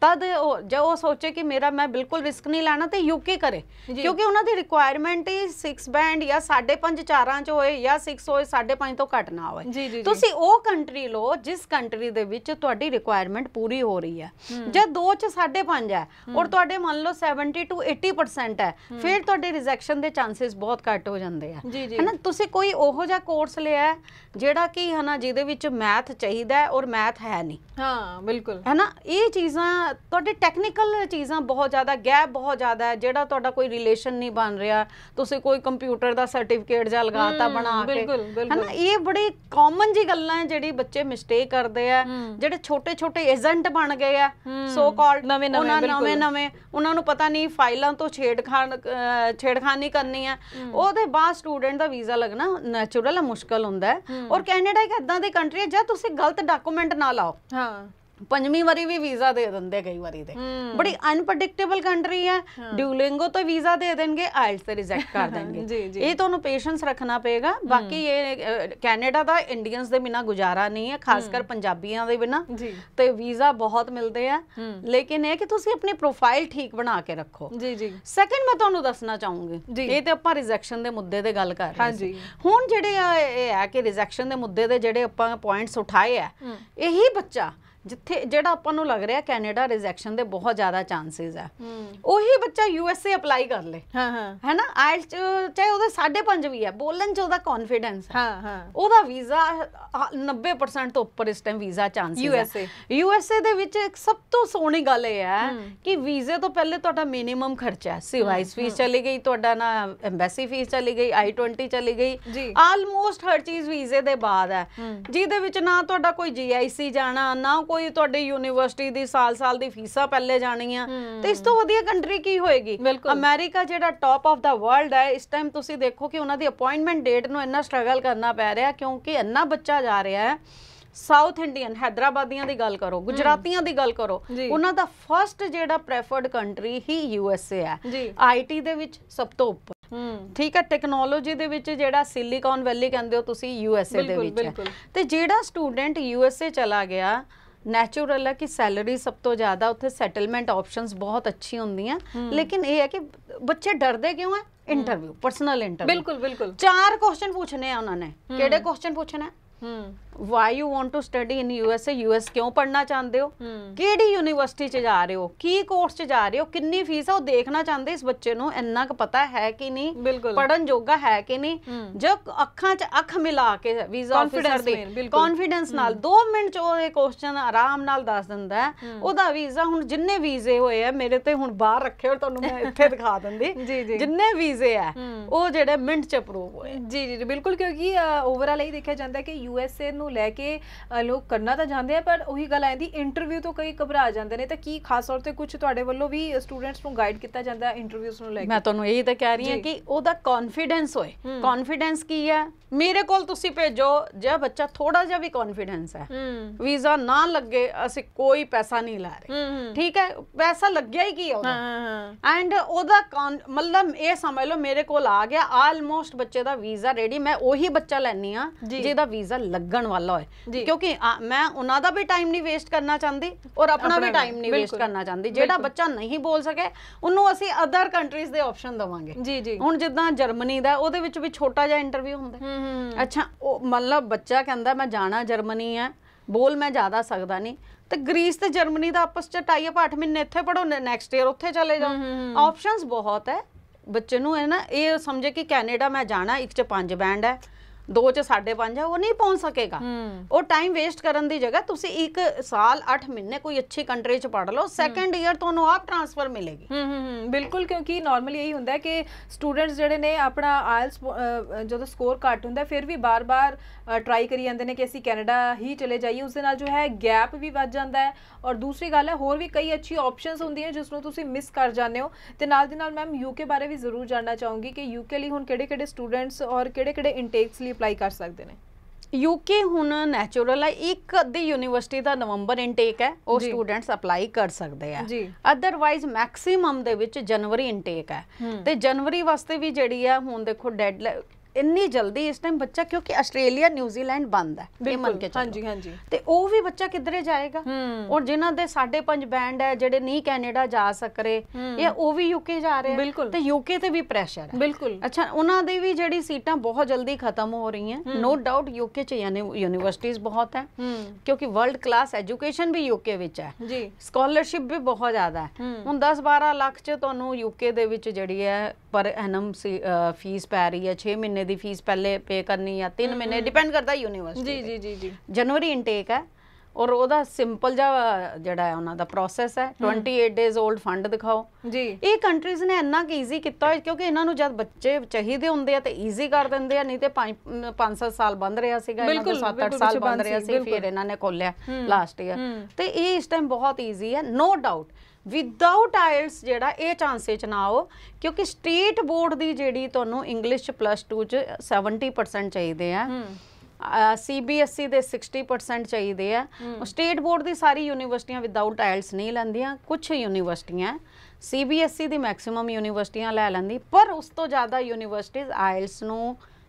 ਤਦ ਜੇ ਉਹ ਸੋਚੇ ਕਿ ਮੇਰਾ ਮੈਂ ਬਿਲਕੁਲ ਰਿਸਕ ਨਹੀਂ ਲੈਣਾ ਤੇ ਯੂਕੇ ਕਰੇ ਕਿਉਂਕਿ ਉਹਨਾਂ ਦੀ ਰਿਕੁਆਇਰਮੈਂਟ ਹੀ 6 ਬੈਂਡ ਜਾਂ 5.5 ਚਾਰਾਂ ਚ ਹੋਏ ਜਾਂ 6 ਹੋਏ 5.5 ਤੋਂ ਘੱਟ ਨਾ ਹੋਏ ਤੁਸੀਂ ਉਹ ਕੰਟਰੀ ਲੋ ਜਿਸ ਕੰਟਰੀ ਦੇ ਵਿੱਚ ਤੁਹਾਡੀ ਰਿਕੁਆਇਰਮੈਂਟ ਪੂਰੀ ਹੋ ਰਹੀ ਹੈ ਜੇ 2 ਚ 5.5 ਹੈ ਔਰ ਤੁਹਾਡੇ ਮੰਨ ਲਓ 70 ਤੋਂ 80% ਹੈ ਫਿਰ ਤੁਹਾਡੇ ਰਿਜੈਕਸ਼ਨ ਦੇ ਚਾਂਸਸ ਬਹੁਤ ਘੱਟ ਹੋ ਜਾਂਦੇ ਆ ਹੈਨਾ ਤੁਸੀਂ ਕੋਈ ਉਹ ਉਹੋ ਜਿਹਾ ਕੋਰਸ ਲਿਆ ਜਿਹੜਾ ਕਿ ਹਨਾ ਜਿਹਦੇ ਵਿੱਚ ਮੈਥ ਚਾਹੀਦਾ ਹੈ ਔਰ ਮੈਥ ਹੈ ਨਹੀਂ ਹਾਂ ਬਿਲਕੁਲ ਹਨਾ ਇਹ ਚੀਜ਼ਾਂ ਤੁਹਾਡੇ ਟੈਕਨੀਕਲ ਚੀਜ਼ਾਂ ਬਹੁਤ ਜ਼ਿਆਦਾ ਗੈਪ ਬਹੁਤ ਜ਼ਿਆਦਾ ਹੈ ਜਿਹੜਾ ਤੁਹਾਡਾ ਕੋਈ ਰਿਲੇਸ਼ਨ ਨਹੀਂ ਬਣ ਰਿਹਾ ਤੁਸੀਂ ਕੋਈ ਕੰਪਿਊਟਰ ਦਾ ਸਰਟੀਫਿਕੇਟ ਜਾਂ ਲਗਾਤਾ ਬਣਾ ਕੇ ਹਨਾ ਇਹ ਬੜੀ ਕਾਮਨ ਜੀ ਗੱਲਾਂ ਹੈ ਜਿਹੜੀ ਬੱਚੇ ਮਿਸਟੇਕ ਕਰਦੇ ਆ ਜਿਹੜੇ ਛੋਟੇ ਛੋਟੇ ਏਜੰਟ ਬਣ ਗਏ ਆ ਸੋ ਕਾਲਡ ਨਵੇਂ ਨਵੇਂ ਨਵੇਂ ਨਵੇਂ ਉਹਨਾਂ ਨੂੰ ਪਤਾ ਨਹੀਂ ਫਾਈਲਾਂ ਤੋਂ ਛੇੜਖਾਨ ਛੇੜਖਾਨੀ ਕਰਨੀ ਆ ਉਹਦੇ ਬਾਅਦ ਸਟੂਡੈਂਟ ਦਾ ਵੀਜ਼ਾ ਲੱਗਣਾ ਨੈਚੁਰਲ ਆ ਮੁਸ਼ਕਲ ਹੁੰਦਾ ਹੈ ਔਰ ਕੈਨੇਡਾ ਇੱਕ ਇਦਾਂ ਦੇ ਕੰਟਰੀ ਹੈ ਜਦ ਤੁਸੀਂ ਗਲਤ ਡਾਕੂਮੈਂਟ ਨਾ ਲਾਓ ਹਾਂ ਪੰਜਵੀਂ ਵਾਰੀ ਵੀ ਵੀਜ਼ਾ ਦੇ ਦਿੰਦੇ ਕਈ ਵਾਰੀ ਤੇ ਬੜੀ ਅਨਪ੍ਰੈਡਿਕਟੇਬਲ ਕੰਟਰੀ ਹੈ ਡਿਊਲਿੰਗੋ ਤੋਂ ਵੀਜ਼ਾ ਦੇ ਦੇਣਗੇ ਆਇਲਸ ਤੇ ਰਿਜੈਕਟ ਕਰ [LAUGHS] ਦੇਣਗੇ ਇਹ ਤੁਹਾਨੂੰ ਪੇਸ਼ੈਂਸ ਰੱਖਣਾ ਪਏਗਾ ਬਾਕੀ ਇਹ ਕੈਨੇਡਾ ਦਾ ਇੰਡੀਅਨਸ ਦੇ ਬਿਨਾ ਗੁਜ਼ਾਰਾ ਨਹੀਂ ਹੈ ਖਾਸ ਕਰ ਪੰਜਾਬੀਆਂ ਦੇ ਬਿਨਾ ਤੇ ਵੀਜ਼ਾ ਬਹੁਤ ਮਿਲਦੇ ਆ ਲੇਕਿਨ ਇਹ ਕਿ ਤੁਸੀਂ ਆਪਣੀ ਪ੍ਰੋਫਾਈਲ ਠੀਕ ਬਣਾ ਕੇ ਰੱਖੋ ਜੀ ਜੀ ਸੈਕੰਡ ਮੈਂ ਤੁਹਾਨੂੰ ਦੱਸਣਾ ਚਾਹੂੰਗੀ ਇਹ ਤੇ ਆਪਾਂ ਰਿਜੈਕਸ਼ਨ ਦੇ ਮੁੱਦੇ ਤੇ ਗੱਲ ਕਰ ਰਹੇ ਹਾਂ ਜੀ ਹੁਣ ਜਿਹੜੇ ਇਹ ਹੈ ਕਿ ਰਿਜੈਕਸ਼ਨ ਦੇ ਮੁੱਦੇ ਦੇ ਜਿਹੜੇ ਆਪਾਂ ਪੁਆਇੰਟਸ ਉਠਾਏ ਆ ਇਹੀ ਬੱਚਾ ਜਿੱਥੇ ਜਿਹੜਾ ਆਪਾਂ ਨੂੰ ਲੱਗ ਰਿਹਾ ਕੈਨੇਡਾ ਰਿਜੈਕਸ਼ਨ ਦੇ ਬਹੁਤ ਜ਼ਿਆਦਾ ਚਾਂਸਸ ਆ ਉਹੀ ਬੱਚਾ ਯੂਐਸਏ ਅਪਲਾਈ ਕਰ ਲੇ ਹਾਂ ਹਾਂ ਹੈਨਾ ਆਇਲਸ ਚਾਹੇ ਉਹਦੇ 5.5 ਵੀ ਆ ਬੋਲਣ ਚ ਉਹਦਾ ਕੌਨਫੀਡੈਂਸ ਹਾਂ ਹਾਂ ਉਹਦਾ ਵੀਜ਼ਾ 90% ਤੋਂ ਉੱਪਰ ਇਸ time visa chances USA USA ਦੇ ਵਿੱਚ ਇੱਕ ਸਭ ਤੋਂ ਸੋਹਣੀ ਗੱਲ ਇਹ ਹੈ ਕਿ ਵੀਜ਼ੇ ਤੋਂ ਪਹਿਲੇ ਤੁਹਾਡਾ ਮਿਨੀਮਮ ਖਰਚਾ ਸਿਵਾਈਸ ਫੀਸ ਚਲੀ ਗਈ ਤੁਹਾਡਾ ਨਾ ਐਮਬੈਸੀ ਫੀਸ ਚਲੀ ਗਈ ਆਈ 20 ਚਲੀ ਗਈ ਆਲਮੋਸਟ ਹਰ ਚੀਜ਼ ਵੀਜ਼ੇ ਦੇ ਬਾਅਦ ਹੈ ਜਿਹਦੇ ਵਿੱਚ ਨਾ ਤੁਹਾਡਾ ਕੋਈ ਜੀਆਈਸੀ ਜਾਣਾ ਨਾ ਕੋਈ ਤੁਹਾਡੇ ਯੂਨੀਵਰਸਿਟੀ ਦੀ ਸਾਲ-ਸਾਲ ਦੀ ਫੀਸਾਂ ਪਹਿਲੇ ਜਾਣੀਆਂ ਤੇ ਇਸ ਤੋਂ ਵਧੀਆ ਕੰਟਰੀ ਕੀ ਹੋਏਗੀ ਅਮਰੀਕਾ ਜਿਹੜਾ ਟਾਪ ਆਫ ਦਾ ਵਰਲਡ ਹੈ ਇਸ ਟਾਈਮ ਤੁਸੀਂ ਦੇਖੋ ਕਿ ਉਹਨਾਂ ਦੀ ਅਪਾਇੰਟਮੈਂਟ ਡੇਟ ਨੂੰ ਇੰਨਾ ਸਟਰਗਲ ਕਰਨਾ ਪੈ ਰਿਹਾ ਕਿਉਂਕਿ ਇੰਨਾ ਬੱਚਾ ਜਾ ਰਿਹਾ ਹੈ ਸਾਊਥ ਇੰਡੀਅਨ ਹైదరాబాద్ੀਆਂ ਦੀ ਗੱਲ ਕਰੋ ਗੁਜਰਾਤੀਆਂ ਦੀ ਗੱਲ ਕਰੋ ਉਹਨਾਂ ਦਾ ਫਰਸਟ ਜਿਹੜਾ ਪ੍ਰੈਫਰਡ ਕੰਟਰੀ ਹੀ ਯੂ ਐਸ ਏ ਹੈ ਆਈਟੀ ਦੇ ਵਿੱਚ ਸਭ ਤੋਂ ਉੱਪਰ ਠੀਕ ਹੈ ਟੈਕਨੋਲੋਜੀ ਦੇ ਵਿੱਚ ਜਿਹੜਾ ਸਿਲੀਕਨ ਵੈਲੀ ਕਹਿੰਦੇ ਹੋ ਤੁਸੀਂ ਯੂ ਐਸ ਏ ਦੇ ਵਿੱਚ ਤੇ ਜਿਹੜਾ ਸਟੂਡੈਂਟ ਯੂ ਐਸ ਏ ਚਲਾ ਗਿਆ ਨੇਚਰਲ ਹੈ ਕਿ ਸੈਲਰੀ ਸਭ ਤੋਂ ਜ਼ਿਆਦਾ ਉੱਥੇ ਸੈਟਲਮੈਂਟ ਆਪਸ਼ਨਸ ਬਹੁਤ ਅੱਛੀ ਹੁੰਦੀਆਂ ਲੇਕਿਨ ਇਹ ਹੈ ਕਿ ਬੱਚੇ ਡਰਦੇ ਕਿਉਂ ਹੈ ਇੰਟਰਵਿਊ ਪਰਸਨਲ ਇੰਟਰਵਿਊ ਬਿਲਕੁਲ ਬਿਲਕੁਲ ਚਾਰ ਕੁਐਸਚਨ ਪੁੱਛਨੇ ਆ ਉਹਨਾਂ ਨੇ ਕਿਹੜੇ ਕੁਐਸਚਨ ਪੁੱਛਣਾ ਹੂੰ why you want to study in USA US ਕਿਉਂ ਪੜਨਾ ਚਾਹੁੰਦੇ ਹੋ ਕਿਹੜੀ ਯੂਨੀਵਰਸਿਟੀ 'ਚ ਜਾ ਰਹੇ ਹੋ ਕੀ ਕੋਰਸ 'ਚ ਜਾ ਰਹੇ ਹੋ ਕਿੰਨੀ ਫੀਸ ਆ ਉਹ ਦੇਖਣਾ ਚਾਹੁੰਦੇ ਇਸ ਬੱਚੇ ਨੂੰ ਇੰਨਾ ਕੁ ਪਤਾ ਹੈ ਕਿ ਨਹੀਂ ਪੜਨ ਜੋਗਾ ਹੈ ਕਿ ਨਹੀਂ ਜਦ ਅੱਖਾਂ 'ਚ ਅੱਖ ਮਿਲਾ ਕੇ ਵੀਜ਼ਾ ਆਫੀਸਰ ਦੇ ਕੌਨਫੀਡੈਂਸ ਨਾਲ 2 ਮਿੰਟ 'ਚ ਉਹ ਇਹ ਕੁਐਸਚਨ ਆਰਾਮ ਨਾਲ ਦੱਸ ਦਿੰਦਾ ਉਹਦਾ ਵੀਜ਼ਾ ਹੁਣ ਜਿੰਨੇ ਵੀਜ਼ੇ ਹੋਏ ਆ ਮੇਰੇ ਤੇ ਹੁਣ ਬਾਹਰ ਰੱਖੇ ਹੋ ਤੁਹਾਨੂੰ ਮੈਂ ਇੱਥੇ ਦਿਖਾ ਦਿੰਦੀ [LAUGHS] ਜਿੰਨੇ ਵੀਜ਼ੇ ਆ ਉਹ ਜਿਹੜੇ ਮਿੰਟ 'ਚ ਅਪਰੂਵ ਹੋਏ ਜੀ ਜੀ ਬਿਲਕੁਲ ਕਿਉਂਕਿ ਓਵਰਆਲ ਇਹ ਦੇਖਿਆ ਜਾਂਦਾ ਕਿ ਏ ਨੂੰ ਲੈ ਕੇ ਲੋਕ ਕਰਨਾ ਤਾਂ ਜਾਂਦੇ ਆ ਪਰ ਉਹੀ ਗੱਲ ਆਂਦੀ ਇੰਟਰਵਿਊ ਤੋਂ ਕਈ ਘਬਰਾ ਜਾਂਦੇ ਨੇ ਤਾਂ ਕੀ ਖਾਸ ਤੌਰ ਤੇ ਕੁਝ ਤੁਹਾਡੇ ਵੱਲੋਂ ਵੀ ਸਟੂਡੈਂਟਸ ਨੂੰ ਗਾਈਡ ਕੀਤਾ ਜਾਂਦਾ ਇੰਟਰਵਿਊਸ ਨੂੰ ਲੈ ਕੇ ਮੈਂ ਤੁਹਾਨੂੰ ਇਹੀ ਤਾਂ ਕਹਿ ਰਹੀ ਹਾਂ ਕਿ ਉਹਦਾ ਕੌਨਫੀਡੈਂਸ ਹੋਏ ਕੌਨਫੀਡੈਂਸ ਕੀ ਹੈ ਮੇਰੇ ਕੋਲ ਤੁਸੀਂ ਭੇਜੋ ਜੇ ਬੱਚਾ ਥੋੜਾ ਜਿਹਾ ਵੀ ਕੌਨਫੀਡੈਂਸ ਹੈ ਵੀਜ਼ਾ ਨਾ ਲੱਗੇ ਅਸੀਂ ਕੋਈ ਪੈਸਾ ਨਹੀਂ ਲਾ ਰਹੇ ਠੀਕ ਹੈ ਪੈਸਾ ਲੱਗਿਆ ਹੀ ਕੀ ਉਹਦਾ ਐਂਡ ਉਹਦਾ ਮਤਲਬ ਇਹ ਸਮਝ ਲਓ ਮੇਰੇ ਕੋਲ ਆ ਗਿਆ ਆਲਮੋਸਟ ਬੱਚੇ ਦਾ ਵੀਜ਼ਾ ਰੈਡੀ ਮੈਂ ਉਹੀ ਬੱਚਾ ਲੈਣੀ ਆ ਜਿਹਦਾ ਵੀਜ਼ਾ ਚੀਜ਼ਾਂ ਲੱਗਣ ਵਾਲਾ ਹੈ ਕਿਉਂਕਿ ਮੈਂ ਉਹਨਾਂ ਦਾ ਵੀ ਟਾਈਮ ਨਹੀਂ ਵੇਸਟ ਕਰਨਾ ਚਾਹੁੰਦੀ ਔਰ ਆਪਣਾ ਵੀ ਟਾਈਮ ਨਹੀਂ ਵੇਸਟ ਕਰਨਾ ਚਾਹੁੰਦੀ ਜਿਹੜਾ ਬੱਚਾ ਨਹੀਂ ਬੋਲ ਸਕੇ ਉਹਨੂੰ ਅਸੀਂ ਅਦਰ ਕੰਟਰੀਜ਼ ਦੇ ਆਪਸ਼ਨ ਦਵਾਂਗੇ ਜੀ ਜੀ ਹੁਣ ਜਿੱਦਾਂ ਜਰਮਨੀ ਦਾ ਉਹਦੇ ਵਿੱਚ ਵੀ ਛੋਟਾ ਜਿਹਾ ਇੰਟਰਵਿਊ ਹੁੰਦਾ ਅੱਛਾ ਉਹ ਮਤਲਬ ਬੱਚਾ ਕਹਿੰਦਾ ਮੈਂ ਜਾਣਾ ਜਰਮਨੀ ਆ ਬੋਲ ਮੈਂ ਜ਼ਿਆਦਾ ਸਕਦਾ ਨਹੀਂ ਤੇ ਗ੍ਰੀਸ ਤੇ ਜਰਮਨੀ ਦਾ ਆਪਸ ਚ ਟਾਈ ਅਪ 8 ਮਹੀਨੇ ਇੱਥੇ ਪੜੋ ਨੈਕਸਟ ਈਅਰ ਉੱਥੇ ਚਲੇ ਜਾਓ ਆਪਸ਼ਨਸ ਬਹੁਤ ਹੈ ਬੱਚੇ ਨੂੰ ਹੈ ਨਾ ਇਹ ਸਮਝੇ ਕਿ ਕੈਨੇਡਾ ਮੈਂ ਜਾਣਾ ਇੱਕ ਚ ਪੰਜ ਬੈਂਡ ਹੈ ਦੋ ਚ ਪੰਜ ਆ ਉਹ ਨਹੀਂ ਪਹੁੰਚ ਸਕੇਗਾ ਉਹ ਟਾਈਮ ਵੇਸਟ ਕਰਨ ਦੀ ਜਗ੍ਹਾ ਤੁਸੀਂ ਇੱਕ ਸਾਲ 8 ਮਹੀਨੇ ਕੋਈ ਅੱਛੀ ਕੰਟਰੀ ਚ ਪੜ ਲਓ ਸੈਕੰਡ ਈਅਰ ਤੁਹਾਨੂੰ ਆਪ ਟ੍ਰਾਂਸਫਰ ਮਿਲੇਗੀ ਹੂੰ ਹੂੰ ਬਿਲਕੁਲ ਕਿਉਂਕਿ ਨਾਰਮਲੀ ਇਹੀ ਹੁੰਦਾ ਕਿ ਸਟੂਡੈਂਟਸ ਜਿਹੜੇ ਨੇ ਆਪਣਾ ਆਇਲਸ ਜਦੋਂ ਸਕੋਰ ਘੱਟ ਹੁੰਦਾ ਫਿਰ ਵੀ ਬਾਰ-ਬਾਰ ਟਰਾਈ ਕਰੀ ਜਾਂਦੇ ਨੇ ਕਿ ਅਸੀਂ ਕੈਨੇਡਾ ਹੀ ਚਲੇ ਜਾਈਏ ਉਸ ਦੇ ਨਾਲ ਜੋ ਹੈ ਗੈਪ ਵੀ ਵੱਧ ਜਾਂਦਾ ਹੈ ਔਰ ਦੂਸਰੀ ਗੱਲ ਹੈ ਹੋਰ ਵੀ ਕਈ ਅੱਛੀ ਆਪਸ਼ਨਸ ਹੁੰਦੀਆਂ ਜਿਸ ਨੂੰ ਤੁਸੀਂ ਮਿਸ ਕਰ ਜਾਂਦੇ ਹੋ ਤੇ ਨਾਲ ਦੀ ਨਾਲ ਮੈਮ ਯੂਕੇ ਬਾਰੇ ਵੀ ਜ਼ਰੂਰ ਜਾਣਨਾ ਚਾਹੂੰਗੀ ਕਿ ਯੂਕੇ ਲਈ ਹੁਣ ਕਿਹੜੇ-ਕਿਹੜੇ ਸਟੂਡੈਂਟਸ ਔਰ ਕਿਹੜੇ-ਕਿਹੜੇ ਇਨਟੇਕਸ ਲਈ ਅਪਲਾਈ ਕਰ ਸਕਦੇ ਨੇ ਯੂਕੇ ਹੁਣ ਨੈਚੁਰਲ ਹੈ ਇੱਕ ਅੱਧੀ ਯੂਨੀਵਰਸਿਟੀ ਦਾ ਨਵੰਬਰ ਇਨਟੇਕ ਹੈ ਉਹ ਸਟੂਡੈਂਟਸ ਅਪਲਾਈ ਕਰ ਸਕਦੇ ਆ ਅਦਰਵਾਈਜ਼ ਮੈਕਸਿਮਮ ਦੇ ਵਿੱਚ ਜਨਵਰੀ ਇਨਟੇਕ ਹੈ ਤੇ ਜਨਵਰੀ ਵਾਸਤੇ ਵੀ ਜਿਹੜੀ ਆ ਹੁਣ ਦੇਖੋ ਡੈਡ ਇੰਨੀ ਜਲਦੀ ਇਸ ਟਾਈਮ ਬੱਚਾ ਕਿਉਂਕਿ ਆਸਟ੍ਰੇਲੀਆ ਨਿਊਜ਼ੀਲੈਂਡ ਬੰਦ ਹੈ ਇਹ ਮੰਨ ਕੇ ਚੱਲੋ ਹਾਂਜੀ ਹਾਂਜੀ ਤੇ ਉਹ ਵੀ ਬੱਚਾ ਕਿੱਧਰੇ ਜਾਏਗਾ ਔਰ ਜਿਨ੍ਹਾਂ ਦੇ 5.5 ਬੈਂਡ ਹੈ ਜਿਹੜੇ ਨਹੀਂ ਕੈਨੇਡਾ ਜਾ ਸਕਰੇ ਇਹ ਉਹ ਵੀ ਯੂਕੇ ਜਾ ਰਹੇ ਤੇ ਯੂਕੇ ਤੇ ਵੀ ਪ੍ਰੈਸ਼ਰ ਹੈ ਬਿਲਕੁਲ ਅੱਛਾ ਉਹਨਾਂ ਦੇ ਵੀ ਜਿਹੜੀ ਸੀਟਾਂ ਬਹੁਤ ਜਲਦੀ ਖਤਮ ਹੋ ਰਹੀਆਂ ਨੋ ਡਾਊਟ ਯੂਕੇ ਚ ਯਾਨੀ ਯੂਨੀਵਰਸਿਟੀਆਂ ਬਹੁਤ ਹੈ ਕਿਉਂਕਿ ਵਰਲਡ ਕਲਾਸ ਐਜੂਕੇਸ਼ਨ ਵੀ ਯੂਕੇ ਵਿੱਚ ਹੈ ਜੀ ਸਕਾਲਰਸ਼ਿਪ ਵੀ ਬਹੁਤ ਜ਼ਿਆਦਾ ਹੈ ਹੁਣ 10-12 ਲੱਖ ਚ ਤੁਹਾਨੂੰ ਯੂਕੇ ਦੇ ਵਿੱਚ ਜਿਹੜੀ ਹੈ ਪਰ ਐਨਮ ਫੀਸ ਪੈ ਰਹੀ ਹੈ 6 ਮਹੀਨੇ ਮਹੀਨੇ ਦੀ ਫੀਸ ਪਹਿਲੇ ਪੇ ਕਰਨੀ ਆ 3 ਮਹੀਨੇ ਡਿਪੈਂਡ ਕਰਦਾ ਯੂਨੀਵਰਸਿਟੀ ਜੀ ਜੀ ਜੀ ਜਨਵਰੀ ਇਨਟੇਕ ਹੈ ਔਰ ਉਹਦਾ ਸਿੰਪਲ ਜਿਹਾ ਜਿਹੜਾ ਹੈ ਉਹਨਾਂ ਦਾ ਪ੍ਰੋਸੈਸ ਹੈ 28 ਡੇਜ਼ 올ਡ ਫੰਡ ਦਿਖਾਓ ਜੀ ਇਹ ਕੰਟਰੀਜ਼ ਨੇ ਇੰਨਾ ਕਿ ਈਜ਼ੀ ਕੀਤਾ ਕਿਉਂਕਿ ਇਹਨਾਂ ਨੂੰ ਜਦ ਬੱਚੇ ਚਾਹੀਦੇ ਹੁੰਦੇ ਆ ਤੇ ਈਜ਼ੀ ਕਰ ਦਿੰਦੇ ਆ ਨਹੀਂ ਤੇ 5 5 ਸਾਲ ਬੰਦ ਰਿਹਾ ਸੀਗਾ ਇਹਨਾਂ ਦਾ 7-8 ਸਾਲ ਬੰਦ ਰਿਹਾ ਸੀ ਫਿਰ ਇਹਨਾਂ ਨੇ ਖੋਲਿਆ ਲਾਸਟ ਈਅਰ ਤੇ ਇਹ ਇਸ ਟਾਈਮ ਬਹੁਤ ਈਜ਼ੀ ਹੈ ਨੋ ਡਾਊਟ ਵਿਦਆਊਟ ਆਇਲਸ ਜਿਹੜਾ ਇਹ ਚਾਂਸੇ ਚ ਨਾ ਹੋ ਕਿਉਂਕਿ ਸਟੇਟ ਬੋਰਡ ਦੀ ਜਿਹੜੀ ਤੁਹਾਨੂੰ ਇੰਗਲਿਸ਼ ਪਲੱਸ 2 ਚ 70% ਚਾਹੀਦੇ ਆ ਸੀਬੀਐਸਈ e ਦੇ 60% ਚਾਹੀਦੇ ਆ ਸਟੇਟ ਬੋਰਡ ਦੀ ਸਾਰੀ ਯੂਨੀਵਰਸਿਟੀਆਂ ਵਿਦਆਊਟ ਆਇਲਸ ਨਹੀਂ ਲੈਂਦੀਆਂ ਕੁਝ ਯੂਨੀਵਰਸਿਟੀਆਂ ਸੀਬੀਐਸਈ ਦੀ ਮੈਕਸਿਮਮ ਯੂਨੀਵਰਸਿਟੀਆਂ ਲੈ ਲੈਂਦੀ ਪਰ ਉਸ ਤੋਂ ਜ਼ਿਆਦਾ ਯੂਨੀਵਰਸਿਟੀਆਂ ਆਇਲਸ ਨੂੰ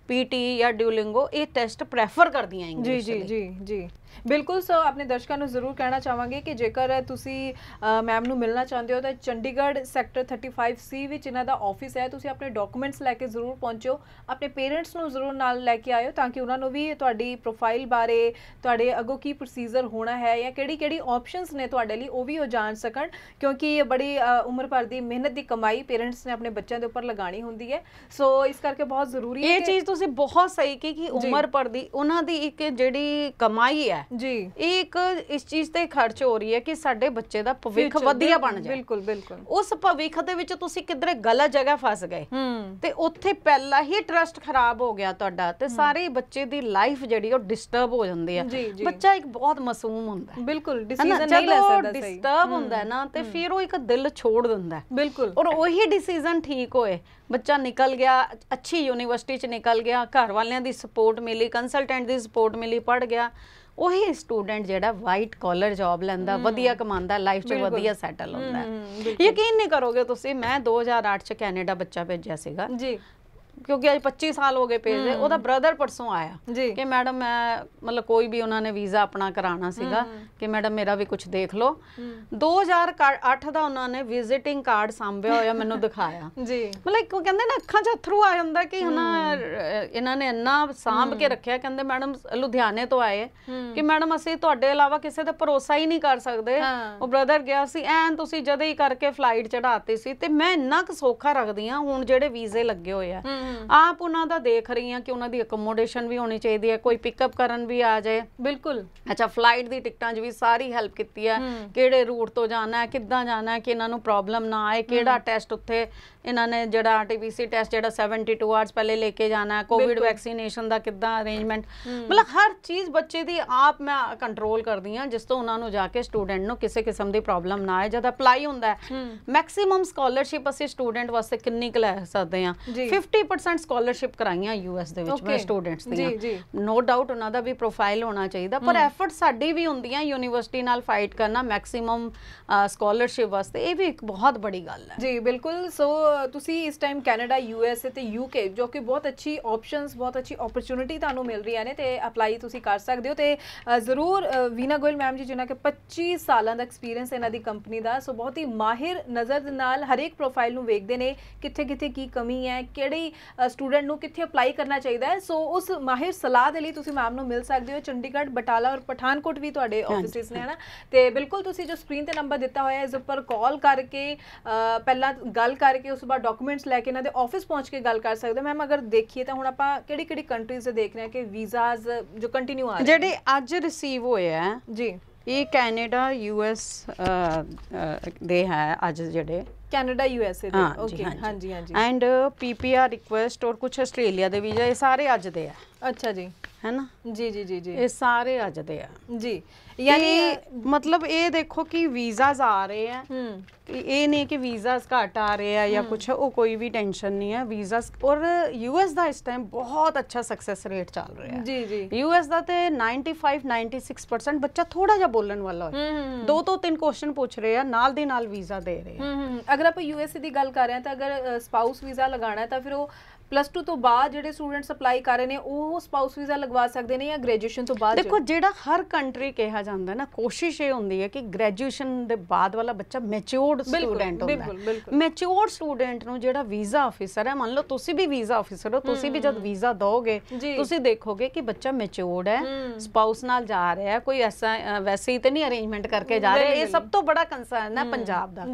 ਪੀਟੀ e ਜਾਂ ਡਿਊਲਿੰਗੋ ਇਹ ਟੈਸਟ ਪ੍ਰੈਫਰ ਕਰਦੀਆਂ ਇੰਗਲਿਸ਼ ਜੀ ਜੀ ਜੀ ਜੀ ਬਿਲਕੁਲ ਸੋ ਆਪਣੇ ਦਰਸ਼ਕਾਂ ਨੂੰ ਜ਼ਰੂਰ ਕਹਿਣਾ ਚਾਹਾਂਗੇ ਕਿ ਜੇਕਰ ਤੁਸੀਂ ਮੈਮ ਨੂੰ ਮਿਲਣਾ ਚਾਹੁੰਦੇ ਹੋ ਤਾਂ ਚੰਡੀਗੜ੍ਹ ਸੈਕਟਰ 35 ਸੀ ਵਿੱਚ ਇਹਨਾਂ ਦਾ ਆਫਿਸ ਹੈ ਤੁਸੀਂ ਆਪਣੇ ਡਾਕੂਮੈਂਟਸ ਲੈ ਕੇ ਜ਼ਰੂਰ ਪਹੁੰਚੋ ਆਪਣੇ ਪੇਰੈਂਟਸ ਨੂੰ ਜ਼ਰੂਰ ਨਾਲ ਲੈ ਕੇ ਆਇਓ ਤਾਂ ਕਿ ਉਹਨਾਂ ਨੂੰ ਵੀ ਤੁਹਾਡੀ ਪ੍ਰੋਫਾਈਲ ਬਾਰੇ ਤੁਹਾਡੇ ਅੱਗੋਂ ਕੀ ਪ੍ਰੋਸੀਜਰ ਹੋਣਾ ਹੈ ਜਾਂ ਕਿਹੜੀ ਕਿਹੜੀ ਆਪਸ਼ਨਸ ਨੇ ਤੁਹਾਡੇ ਲਈ ਉਹ ਵੀ ਉਹ ਜਾਣ ਸਕਣ ਕਿਉਂਕਿ ਇਹ ਬੜੀ ਉਮਰ ਭਰ ਦੀ ਮਿਹਨਤ ਦੀ ਕਮਾਈ ਪੇਰੈਂਟਸ ਨੇ ਆਪਣੇ ਬੱਚਿਆਂ ਦੇ ਉੱਪਰ ਲਗਾਣੀ ਹੁੰਦੀ ਹੈ ਸੋ ਇਸ ਕਰਕੇ ਬਹੁਤ ਜ਼ਰੂਰੀ ਹੈ ਇਹ ਚੀਜ਼ ਤੁਸੀਂ ਬਹੁਤ ਸਹੀ ਕਿ ਉਮਰ ਭਰ ਦੀ ਉਹਨਾਂ ਦੀ ਇੱਕ ਜਿਹੜੀ ਕਮਾਈ ਹੈ ਜੀ ਇਹ ਇੱਕ ਇਸ ਚੀਜ਼ ਤੇ ਖਰਚ ਹੋ ਰਹੀ ਹੈ ਕਿ ਸਾਡੇ ਬੱਚੇ ਦਾ ਭਵਿੱਖ ਵਧੀਆ ਬਣ ਜਾਏ ਬਿਲਕੁਲ ਬਿਲਕੁਲ ਉਸ ਭਵਿੱਖ ਦੇ ਵਿੱਚ ਤੁਸੀਂ ਕਿਧਰੇ ਗਲਤ ਜਗ੍ਹਾ ਫਸ ਗਏ ਤੇ ਉੱਥੇ ਪਹਿਲਾਂ ਹੀ ਟਰਸਟ ਖਰਾਬ ਹੋ ਗਿਆ ਤੁਹਾਡਾ ਤੇ ਸਾਰੇ ਬੱਚੇ ਦੀ ਲਾਈਫ ਜਿਹੜੀ ਉਹ ਡਿਸਟਰਬ ਹੋ ਜਾਂਦੀ ਹੈ ਬੱਚਾ ਇੱਕ ਬਹੁਤ ਮਾਸੂਮ ਹੁੰਦਾ ਹੈ ਬਿਲਕੁਲ ਡਿਸੀਜਨ ਨਹੀਂ ਲੈ ਸਕਦਾ ਸਹੀ ਡਿਸਟਰਬ ਹੁੰਦਾ ਹੈ ਨਾ ਤੇ ਫਿਰ ਉਹ ਇੱਕ ਦਿਲ ਛੋੜ ਦਿੰਦਾ ਹੈ ਬਿਲਕੁਲ ਔਰ ਉਹੀ ਡਿਸੀਜਨ ਠੀਕ ਹੋਏ ਬੱਚਾ ਨਿਕਲ ਗਿਆ ਅੱਛੀ ਯੂਨੀਵਰਸਿਟੀ ਚ ਨਿਕਲ ਗਿਆ ਘਰ ਵਾਲਿਆਂ ਦੀ ਸਪੋਰਟ ਮਿਲੀ ਕੰਸਲਟੈਂਟ ਦੀ ਸਪੋਰਟ ਮਿਲੀ ਪੜ ਗਿਆ ਉਹੀ ਸਟੂਡੈਂਟ ਜਿਹੜਾ ਵਾਈਟ ਕਾਲਰ ਜੌਬ ਲੈਂਦਾ ਵਧੀਆ ਕਮਾਉਂਦਾ ਲਾਈਫ 'ਚ ਵਧੀਆ ਸੈਟਲ ਹੁੰਦਾ ਯਕੀਨ ਨਹੀਂ ਕਰੋਗੇ ਤੁਸੀਂ ਮੈਂ 2008 ਚ ਕੈਨੇਡਾ ਬੱਚਾ ਭੇਜਿਆ ਸੀਗਾ ਜੀ ਕਿਉਂਕਿ ਅੱਜ 25 ਸਾਲ ਹੋ ਗਏ ਪੇਜ ਦੇ ਉਹਦਾ ਬ੍ਰਦਰ ਪਰਸੋਂ ਆਇਆ ਕਿ ਮੈਡਮ ਮੈਂ ਮਤਲਬ ਕੋਈ ਵੀ ਉਹਨਾਂ ਨੇ ਵੀਜ਼ਾ ਆਪਣਾ ਕਰਾਣਾ ਸੀਗਾ ਕਿ ਮੈਡਮ ਮੇਰਾ ਵੀ ਕੁਝ ਦੇਖ ਲਓ 2008 ਦਾ ਉਹਨਾਂ ਨੇ ਵਿਜ਼ਿਟਿੰਗ ਕਾਰਡ ਸੰਭਿਆ ਹੋਇਆ ਮੈਨੂੰ ਦਿਖਾਇਆ [LAUGHS] ਜੀ ਮਤਲਬ ਉਹ ਕਹਿੰਦੇ ਨਾ ਅੱਖਾਂ 'ਚ ਅਥਰੂ ਆ ਜਾਂਦਾ ਕਿ ਹਨਾ ਇਹਨਾਂ ਨੇ ਇੰਨਾ ਸਾਂਭ ਕੇ ਰੱਖਿਆ ਕਹਿੰਦੇ ਮੈਡਮ ਲੁਧਿਆਣੇ ਤੋਂ ਆਏ ਕਿ ਮੈਡਮ ਅਸੀਂ ਤੁਹਾਡੇ ਇਲਾਵਾ ਕਿਸੇ ਤੇ ਭਰੋਸਾ ਹੀ ਨਹੀਂ ਕਰ ਸਕਦੇ ਉਹ ਬ੍ਰਦਰ ਗਿਆ ਸੀ ਐਨ ਤੁਸੀਂ ਜਦੇ ਹੀ ਕਰਕੇ ਫਲਾਈਟ ਚੜਾਤੀ ਸੀ ਤੇ ਮੈਂ ਇੰਨਾ ਕੁ ਸੌਖਾ ਰੱਖਦੀ ਆ ਹੁਣ ਜਿਹੜੇ ਵੀਜ਼ੇ ਲੱਗੇ ਹੋਏ ਆ ਆਪ ਉਹਨਾਂ ਦਾ ਦੇਖ ਰਹੀ ਆ ਕਿ ਉਹਨਾਂ ਦੀ ਅਕਮੋਡੇਸ਼ਨ ਵੀ ਹੋਣੀ ਚਾਹੀਦੀ ਹੈ ਕੋਈ ਪਿਕਅਪ ਕਰਨ ਵੀ ਆ ਜਾਏ ਬਿਲਕੁਲ ਅੱਛਾ ਫਲਾਈਟ ਦੀ ਟਿਕਟਾਂ 'ਚ ਵੀ ਸਾਰੀ ਹੈਲਪ ਕੀਤੀ ਹੈ ਕਿਹੜੇ ਰੂਟ ਤੋਂ ਜਾਣਾ ਹੈ ਕਿੱਦਾਂ ਜਾਣਾ ਹੈ ਕਿ ਇਹਨਾਂ ਨੂੰ ਪ੍ਰੋਬਲਮ ਨਾ ਆਏ ਕਿਹੜਾ ਟੈਸਟ ਉੱਥੇ ਇਹਨਾਂ ਨੇ ਜਿਹੜਾ ਆਰਟੀਪੀਸੀ ਟੈਸਟ ਜਿਹੜਾ 72 ਆਰਸ ਪਹਿਲੇ ਲੈ ਕੇ ਜਾਣਾ ਹੈ ਕੋਵਿਡ ਵੈਕਸੀਨੇਸ਼ਨ ਦਾ ਕਿੱਦਾਂ ਅਰੇਂਜਮੈਂਟ ਮਤਲਬ ਹਰ ਚੀਜ਼ ਬੱਚੇ ਦੀ ਆਪ ਮੈਂ ਕੰਟਰੋਲ ਕਰਦੀ ਹਾਂ ਜਿਸ ਤੋਂ ਉਹਨਾਂ ਨੂੰ ਜਾ ਕੇ ਸਟੂਡੈਂਟ ਨੂੰ ਕਿਸੇ ਕਿਸਮ ਦੀ ਪ੍ਰੋਬਲਮ ਨਾ ਆਏ ਜਦ ਅਪਲਾਈ ਹੁੰਦਾ ਹੈ ਮੈਕਸਿਮਮ ਸਕਾਲਰਸ਼ਿਪ ਅਸੀਂ ਸਟੂਡੈਂਟ ਵਾਸਤੇ ਕਿੰਨੀ ਕੁ ਸਕਦੇ ਹਾਂ 100% ਸਕਾਲਰਸ਼ਿਪ ਕਰਾਈਆਂ ਯੂਐਸ ਦੇ ਵਿੱਚ ਮੈਂ ਸਟੂਡੈਂਟਸ ਦੀਆਂ ਨੋ ਡਾਊਟ ਉਹਨਾਂ ਦਾ ਵੀ ਪ੍ਰੋਫਾਈਲ ਹੋਣਾ ਚਾਹੀਦਾ ਪਰ ਐਫਰਟ ਸਾਡੀ ਵੀ ਹੁੰਦੀਆਂ ਯੂਨੀਵਰਸਿਟੀ ਨਾਲ ਫਾਈਟ ਕਰਨਾ ਮੈਕਸਿਮਮ ਸਕਾਲਰਸ਼ਿਪ ਵਾਸਤੇ ਇਹ ਵੀ ਇੱਕ ਬਹੁਤ ਬੜੀ ਗੱਲ ਹੈ ਜੀ ਬਿਲਕੁਲ ਸੋ ਤੁਸੀਂ ਇਸ ਟਾਈਮ ਕੈਨੇਡਾ ਯੂਐਸ ਤੇ ਯੂਕੇ ਜੋ ਕਿ ਬਹੁਤ ਅੱਛੀ ਆਪਸ਼ਨਸ ਬਹੁਤ ਅੱਛੀ ਓਪਰਚ्युनिटी ਤੁਹਾਨੂੰ ਮਿਲ ਰਹੀਆਂ ਨੇ ਤੇ ਅਪਲਾਈ ਤੁਸੀਂ ਕਰ ਸਕਦੇ ਹੋ ਤੇ ਜ਼ਰੂਰ ਵੀਨਾ ਗੋਇਲ ਮੈਮ ਜੀ ਜਿਨ੍ਹਾਂ ਕੇ 25 ਸਾਲਾਂ ਦਾ ਐਕਸਪੀਰੀਅੰਸ ਇਹਨਾਂ ਦੀ ਕੰਪਨੀ ਦਾ ਸੋ ਬਹੁਤ ਹੀ ਮਾਹਿਰ ਨਜ਼ਰ ਦੇ ਨਾਲ ਹਰੇਕ ਪ੍ਰੋਫਾਈਲ ਨੂੰ ਵੇਖਦੇ ਨੇ ਕਿੱਥੇ ਕਿੱਥੇ ਕੀ ਕਮੀ ਹੈ ਕਿਹੜੀ ਸਟੂਡੈਂਟ ਨੂੰ ਕਿੱਥੇ ਅਪਲਾਈ ਕਰਨਾ ਚਾਹੀਦਾ ਹੈ ਸੋ ਉਸ ਮਾਹਿਰ ਸਲਾਹ ਦੇ ਲਈ ਤੁਸੀਂ ਮੈਮ ਨੂੰ ਮਿਲ ਸਕਦੇ ਹੋ ਚੰਡੀਗੜ੍ਹ ਬਟਾਲਾ ਔਰ ਪਠਾਨਕੋਟ ਵੀ ਤੁਹਾਡੇ ਆਫਿਸਿਸ ਨੇ ਹਨਾ ਤੇ ਬਿਲਕੁਲ ਤੁਸੀਂ ਜੋ ਸਕਰੀਨ ਤੇ ਨੰਬਰ ਦਿੱਤਾ ਹੋਇਆ ਹੈ ਇਸ ਉੱਪਰ ਕਾਲ ਕਰਕੇ ਪਹਿਲਾਂ ਗੱਲ ਕਰਕੇ ਉਸ ਬਾਅਦ ਡਾਕੂਮੈਂਟਸ ਲੈ ਕੇ ਇਹਨਾਂ ਦੇ ਆਫਿਸ ਪਹੁੰਚ ਕੇ ਗੱਲ ਕਰ ਸਕਦੇ ਮੈਮ ਅਗਰ ਦੇਖੀਏ ਤਾਂ ਹੁਣ ਆਪਾਂ ਕਿਹੜੀ ਕਿਹੜੀ ਕੰਟਰੀਜ਼ ਦੇ ਦੇਖ ਰਹੇ ਹਾਂ ਕਿ ਵੀਜ਼ਾਸ ਜੋ ਕੰਟੀਨਿਊ ਆ ਰਹੇ ਜਿਹੜੇ ਅੱਜ ਰਿਸੀਵ ਹੋਏ ਆ ਜੀ ਇਹ ਕੈਨੇਡਾ ਯੂਐਸ ਦੇ ਹੈ ਅੱਜ ਜਿਹੜੇ ਕੈਨੇਡਾ ਯੂ ਐਸ ਏ ਦੇ ਓਕੇ ਹਾਂਜੀ ਹਾਂਜੀ and P P R request ਔਰ ਕੁਝ ਆਸਟ੍ਰੇਲੀਆ ਦੇ ਵੀਜ਼ਾ ਇਹ ਸਾਰੇ ਅੱਜ ਦੇ ਆ ਅੱਛਾ ਜੀ ਹੈਨਾ ਜੀ ਜੀ ਜੀ ਜੀ ਇਹ ਸਾਰੇ ਅੱਜ ਦੇ ਆ ਜੀ ਯਾਨੀ ਮਤਲਬ ਇਹ ਦੇਖੋ ਕਿ ਵੀਜ਼ਾਸ ਆ ਰਹੇ ਆ ਇਹ ਨਹੀਂ ਕਿ ਵੀਜ਼ਾਸ ਘਟ ਆ ਰਹੇ ਆ ਜਾਂ ਕੁਝ ਉਹ ਕੋਈ ਵੀ ਟੈਨਸ਼ਨ ਨਹੀਂ ਹੈ ਵੀਜ਼ਾਸ ਔਰ ਯੂ ਐਸ ਦਾ ਇਸ ਟਾਈਮ ਬਹੁਤ ਅੱਛਾ ਸਕਸੈਸ ਰੇਟ ਚੱਲ ਰਿਹਾ ਹੈ ਜੀ ਜੀ ਯੂ ਐਸ ਦਾ ਤੇ 95 96% ਬੱਚਾ ਥੋੜਾ ਜਿਹਾ ਬੋਲਣ ਵਾਲਾ ਹੈ ਦੋ ਤੋਂ ਤਿੰਨ ਕੁਐਸਚਨ ਪੁੱਛ ਰਹੇ ਆ ਨਾਲ ਦੇ ਨਾਲ ਵੀਜ਼ਾ ਦੇ ਰਹੇ ਆ ਅਗਰ ਆਪਾਂ ਯੂਐਸਏ ਦੀ ਗੱਲ ਕਰ ਰਹੇ ਹਾਂ ਤਾਂ ਅਗਰ ਸਪਾਊਸ ਵੀਜ਼ਾ ਲਗਾਣਾ ਹੈ ਤਾਂ ਫਿਰ ਉਹ ਪਲੱਸ 2 ਤੋਂ ਬਾਅਦ ਜਿਹੜੇ ਸਟੂਡੈਂਟਸ ਅਪਲਾਈ ਕਰ ਰਹੇ ਨੇ ਉਹ ਸਪਾਊਸ ਵੀਜ਼ਾ ਲਗਵਾ ਸਕਦੇ ਨੇ ਜਾਂ ਗ੍ਰੈਜੂਏਸ਼ਨ ਤੋਂ ਬਾਅਦ ਦੇਖੋ ਜਿਹੜਾ ਹਰ ਕੰਟਰੀ ਕਿਹਾ ਜਾਂਦਾ ਨਾ ਕੋਸ਼ਿਸ਼ ਇਹ ਹੁੰਦੀ ਹੈ ਕਿ ਗ੍ਰੈਜੂਏਸ਼ਨ ਦੇ ਬਾਅਦ ਵਾਲਾ ਬੱਚਾ ਮੈਚਿਓਰਡ ਸਟੂਡੈਂਟ ਹੁੰਦਾ ਹੈ ਸਟੂਡੈਂਟ ਨੂੰ ਜਿਹੜਾ ਵੀਜ਼ਾ ਆਫੀਸਰ ਹੈ ਮੰਨ ਲਓ ਤੁਸੀਂ ਵੀ ਵੀਜ਼ਾ ਆਫੀਸਰ ਹੋ ਤੁਸੀਂ ਵੀ ਜਦ ਵੀਜ਼ਾ ਦੋਗੇ ਤੁਸੀਂ ਦੇਖੋਗੇ ਕਿ ਬੱਚਾ ਮੈਚਿਓਰਡ ਹੈ ਸਪਾਊਸ ਨਾਲ ਜਾ ਰਿਹਾ ਹੈ ਕੋਈ ਐਸਾ ਵੈਸੇ ਹੀ ਤੇ ਨਹੀਂ ਅਰੇਂਜਮੈਂਟ ਕਰਕੇ ਜਾ ਰਿਹਾ ਇਹ ਸਭ ਤੋਂ ਬੜਾ ਕੰਸਰਨ ਹੈ ਪੰਜਾਬ ਦਾ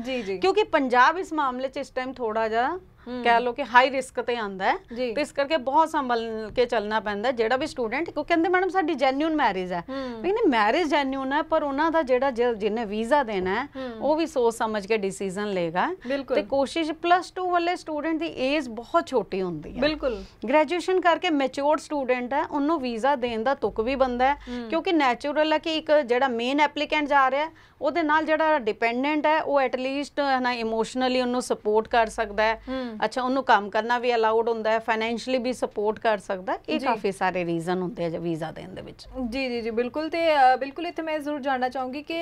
ਕਿਉਂਕਿ ਪੰਜਾਬ ਇਸ ਮਾਮਲੇ 'ਚ ਇਸ ਟਾਈਮ ਥੋੜਾ ਜਿਹਾ ਕਹਿ ਲੋ ਕਿ ਹਾਈ ਰਿਸਕ ਤੇ ਆਂਦਾ ਹੈ ਤੇ ਇਸ ਕਰਕੇ ਬਹੁਤ ਸੰਭਲ ਕੇ ਚੱਲਣਾ ਪੈਂਦਾ ਜਿਹੜਾ ਵੀ ਸਟੂਡੈਂਟ ਕੋ ਕਹਿੰਦੇ ਮੈਡਮ ਸਾਡੀ ਜੈਨੂਇਨ ਮੈਰਿਜ ਹੈ ਵੀ ਨਹੀਂ ਮੈਰਿਜ ਜੈਨੂਇਨ ਹੈ ਪਰ ਉਹਨਾਂ ਦਾ ਜਿਹੜਾ ਜਿਹਨੇ ਵੀਜ਼ਾ ਦੇਣਾ ਹੈ ਉਹ ਵੀ ਸੋਚ ਸਮਝ ਕੇ ਡਿਸੀਜਨ ਲੇਗਾ ਤੇ ਕੋਸ਼ਿਸ਼ ਪਲੱਸ 2 ਵਾਲੇ ਸਟੂਡੈਂਟ ਦੀ ਏਜ ਬਹੁਤ ਛੋਟੀ ਹੁੰਦੀ ਹੈ ਬਿਲਕੁਲ ਗ੍ਰੈਜੂਏਸ਼ਨ ਕਰਕੇ ਮੈਚੁਰ ਸਟੂਡੈਂਟ ਹੈ ਉਹਨੂੰ ਵੀਜ਼ਾ ਦੇਣ ਦਾ ਤੁਕ ਵੀ ਬੰਦਾ ਹੈ ਕਿਉਂਕਿ ਨੈਚੁਰਲ ਹੈ ਕਿ ਇੱਕ ਜਿਹੜਾ ਮੇਨ ਐਪਲੀਕੈਂਟ ਜਾ ਰਿਹਾ ਉਹਦੇ ਨਾਲ ਜਿਹੜਾ ਡਿਪੈਂਡੈਂਟ ਹੈ ਉਹ ਐਟ ਲੀਸਟ ਨਾ ਇਮੋਸ਼ਨਲੀ ਉਹਨੂੰ ਸਪੋਰਟ ਕਰ ਸਕਦਾ ਹੈ ਅੱਛਾ ਉਹਨੂੰ ਕੰਮ ਕਰਨਾ ਵੀ ਅਲਾਉਡ ਹੁੰਦਾ ਹੈ ਫਾਈਨੈਂਸ਼ੀਅਲੀ ਵੀ ਸਪੋਰਟ ਕਰ ਸਕਦਾ ਇਹ ਕਾਫੀ ਸਾਰੇ ਰੀਜ਼ਨ ਹੁੰਦੇ ਆ ਵੀਜ਼ਾ ਦੇਣ ਦੇ ਵਿੱਚ ਜੀ ਜੀ ਜੀ ਬਿਲਕੁਲ ਤੇ ਬਿਲਕੁਲ ਇੱਥੇ ਮੈਂ ਜ਼ਰੂਰ ਜਾਣਨਾ ਚਾਹੂੰਗੀ ਕਿ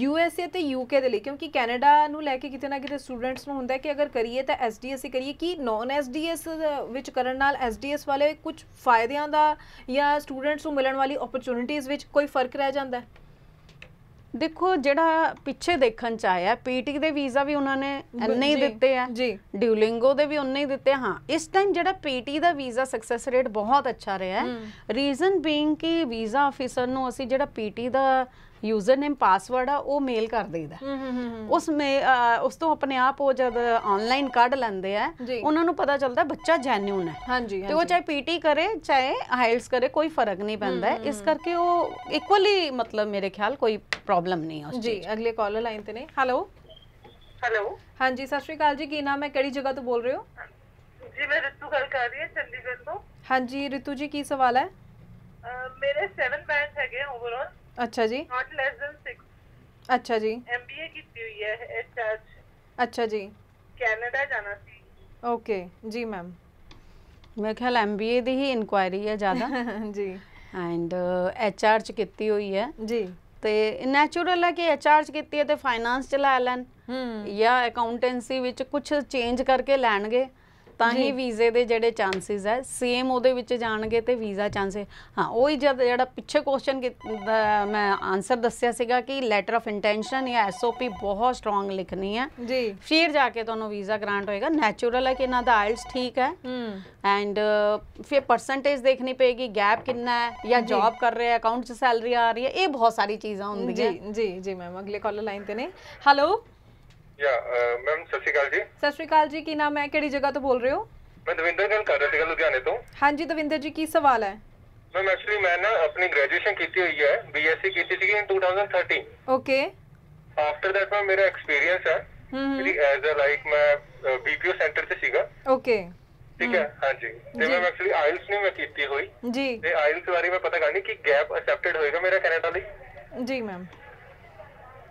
ਯੂ ਐਸ ਏ ਤੇ ਯੂ ਕੇ ਦੇ ਲਈ ਕਿਉਂਕਿ ਕੈਨੇਡਾ ਨੂੰ ਲੈ ਕੇ ਕਿਤੇ ਨਾ ਕਿਤੇ ਸਟੂਡੈਂਟਸ ਨੂੰ ਹੁੰਦਾ ਕਿ ਅਗਰ ਕਰੀਏ ਤਾਂ ਐਸ ਡੀ ਐਸ ਕਰੀਏ ਕਿ ਨਾਨ ਐਸ ਡੀ ਐਸ ਵਿੱਚ ਕਰਨ ਨਾਲ ਐਸ ਡੀ ਐਸ ਵਾਲੇ ਕੁਝ ਫਾਇਦਿਆਂ ਦਾ ਜਾਂ ਸਟੂਡੈਂਟਸ ਨੂੰ ਮਿਲਣ ਵਾਲੀ ਓਪਰਚ्युनिटीज ਵਿੱਚ ਕੋਈ ਫਰਕ ਰਹਿ ਜਾਂਦਾ ਹੈ ਦੇਖੋ ਜਿਹੜਾ ਪਿੱਛੇ ਦੇਖਣ ਚ ਆਇਆ ਪੀਟੀ ਦੇ ਵੀਜ਼ਾ ਵੀ ਉਹਨਾਂ ਨੇ ਨਹੀਂ ਦਿੱਤੇ ਆ ਜੀ ਡਿਊਲਿੰਗੋ ਦੇ ਵੀ ਉਹਨਾਂ ਹੀ ਦਿੱਤੇ ਹਾਂ ਇਸ ਟਾਈਮ ਜਿਹੜਾ ਪੀਟੀ ਦਾ ਵੀਜ਼ਾ ਸਕਸੈਸ ਰੇਟ ਬਹੁਤ ਅੱਛਾ ਰਿਹਾ ਹੈ ਰੀਜ਼ਨ ਬੀਇੰਗ ਕਿ ਵੀਜ਼ਾ ਆਫੀਸਰ ਨੂੰ ਅਸੀਂ ਜਿਹੜਾ ਪੀਟੀ ਦਾ ਯੂਜ਼ਰ ਨੇਮ ਪਾਸਵਰਡ ਆ ਉਹ ਮੇਲ ਕਰ ਦੇਈਦਾ ਉਸ ਮੇ ਉਸ ਤੋਂ ਆਪਣੇ ਆਪ ਉਹ ਜਦ ਆਨਲਾਈਨ ਕੱਢ ਲੈਂਦੇ ਆ ਉਹਨਾਂ ਨੂੰ ਪਤਾ ਚੱਲਦਾ ਬੱਚਾ ਜੈਨੂਨ ਹੈ ਹਾਂਜੀ ਤੇ ਉਹ ਚਾਹੇ ਪੀਟੀ ਕਰੇ ਚਾਹੇ ਹਾਈਲਸ ਕਰੇ ਕੋਈ ਫਰਕ ਨਹੀਂ ਪੈਂਦਾ ਇਸ ਕਰਕੇ ਉਹ ਇਕੁਅਲੀ ਮਤਲਬ ਮੇਰੇ ਖਿਆਲ ਕੋਈ ਪ੍ਰੋਬਲਮ ਨਹੀਂ ਹੈ ਉਸ ਜੀ ਅਗਲੇ ਕਾਲਰ ਲਾਈਨ ਤੇ ਨੇ ਹੈਲੋ ਹੈਲੋ ਹਾਂਜੀ ਸਤਿ ਸ਼੍ਰੀ ਅਕਾਲ ਜੀ ਕੀ ਨਾਮ ਹੈ ਕਿਹੜੀ ਜਗ੍ਹਾ ਤੋਂ ਬੋਲ ਰਹੇ ਹੋ ਜੀ ਮੈਂ ਰਿਤੂ ਗੱਲ ਕਰ ਰਹੀ ਹਾਂ ਚੰਡੀਗੜ੍ਹ ਤੋਂ ਹਾਂਜੀ ਰਿਤੂ ਜੀ ਕੀ ਸਵਾਲ ਹੈ ਮੇਰੇ 7 ਬੈਂਡ ਹੈਗੇ ਓਵਰਆਲ ਅੱਛਾ ਜੀ ਨਾਟ ਲੈਸ ਦਨ 6 ਅੱਛਾ ਜੀ MBA ਕੀਤੀ ਹੋਈ ਹੈ ਐਚਆਰ ਅੱਛਾ ਜੀ ਕੈਨੇਡਾ ਜਾਣਾ ਸੀ ਓਕੇ ਜੀ ਮੈਮ ਮੇਰੇ ਖਿਆਲ ਐਮਬੀਏ ਦੀ ਹੀ ਇਨਕੁਆਇਰੀ ਹੈ ਜ਼ਿਆਦਾ [LAUGHS] ਜੀ ਐਂਡ ਐਚਆਰ ਚ ਕੀਤੀ ਹੋਈ ਹੈ ਜੀ ਤੇ ਨੈਚੁਰਲ ਹੈ ਕਿ ਐਚਆਰ ਚ ਕੀਤੀ ਹੈ ਤੇ ਫਾਈਨਾਂਸ ਚ ਲੈ ਲੈਣ ਹੂੰ ਜਾਂ ਅਕਾਊਂਟੈਂਸੀ ਵਿੱਚ ਕੁਝ ਚੇਂਜ ਕਰਕੇ ਲੈਣਗੇ ਤਾਂ ਹੀ ਵੀਜ਼ੇ ਦੇ ਜਿਹੜੇ ਚਾਂਸਸ ਹੈ ਸੇਮ ਉਹਦੇ ਵਿੱਚ ਜਾਣਗੇ ਤੇ ਵੀਜ਼ਾ ਚਾਂਸ ਹਾਂ ਉਹ ਹੀ ਜਿਹੜਾ ਪਿੱਛੇ ਕੁਐਸਚਨ ਮੈਂ ਆਨਸਰ ਦੱਸਿਆ ਸੀਗਾ ਕਿ ਲੈਟਰ ਆਫ ਇੰਟੈਂਸ਼ਨ ਜਾਂ ਐਸਓਪੀ ਬਹੁਤ ਸਟਰੋਂਗ ਲਿਖਣੀ ਹੈ ਜੀ ਫਿਰ ਜਾ ਕੇ ਤੁਹਾਨੂੰ ਵੀਜ਼ਾ ਗ੍ਰਾਂਟ ਹੋਏਗਾ ਨੈਚੁਰਲ ਹੈ ਕਿ ਇਹਨਾਂ ਦਾ ਆਇਲਸ ਠੀਕ ਹੈ ਐਂਡ ਫਿਰ ਪਰਸੈਂਟੇਜ ਦੇਖਣੀ ਪਏਗੀ ਗੈਪ ਕਿੰਨਾ ਹੈ ਜਾਂ ਜੌਬ ਕਰ ਰਹੇ ਹੈ ਅਕਾਊਂਟ 'ਚ ਸੈਲਰੀ ਆ ਰਹੀ ਹੈ ਇਹ ਬਹੁਤ ਸਾਰੀ ਚੀਜ਼ਾਂ ਹੁੰਦੀਆਂ ਜੀ ਜੀ ਜੀ ਮੈਮ ਅਗਲੇ ਕਾਲਰ ਲਾਈਨ ਤੇ ਨੇ ਹੈਲੋ ਯਾ ਮੈਮ uh, ਸਤਿ ਸ਼੍ਰੀ ਅਕਾਲ ਜੀ ਸਤਿ ਸ਼੍ਰੀ ਅਕਾਲ ਜੀ ਕੀ ਨਾਮ ਹੈ ਕਿਹੜੀ ਜਗ੍ਹਾ ਤੋਂ ਬੋਲ ਰਹੇ ਹੋ ਮੈਂ ਦਵਿੰਦਰ ਗੱਲ ਕਰ ਰਿਹਾ ਸੀਗਾ ਲੁਧਿਆਣੇ ਤੋਂ ਹਾਂਜੀ ਦਵਿੰਦਰ ਜੀ ਕੀ ਸਵਾਲ ਹੈ ਮੈਂ ਐਕਚੁਅਲੀ ਮੈਂ ਨਾ ਆਪਣੀ ਗ੍ਰੈਜੂਏਸ਼ਨ ਕੀਤੀ ਹੋਈ ਹੈ ਬੀਐਸਸੀ ਕੀਤੀ ਸੀ ਇਨ 2013 ਓਕੇ ਆਫਟਰ ਦੈਟ ਮੈਂ ਮੇਰਾ ਐਕਸਪੀਰੀਅੰਸ ਹੈ ਮੇਰੀ ਐਜ਼ ਅ ਲਾਈਕ ਮੈਂ ਬੀਪੀਓ ਸੈਂਟਰ ਤੇ ਸੀਗਾ ਓਕੇ ਠੀਕ ਹੈ ਹਾਂਜੀ ਤੇ ਮੈਂ ਐਕਚੁਅਲੀ ਆਇਲਸ ਨਹੀਂ ਮੈਂ ਕੀਤੀ ਹੋਈ ਜੀ ਤੇ ਆਇਲਸ ਬਾਰੇ ਮੈਂ ਪਤਾ ਕਰਨੀ ਕਿ ਗੈਪ ਅਕਸੈਪਟਡ ਹੋਏਗਾ ਮੇਰਾ ਕੈਨੇਡਾ ਲਈ ਜੀ ਮੈਮ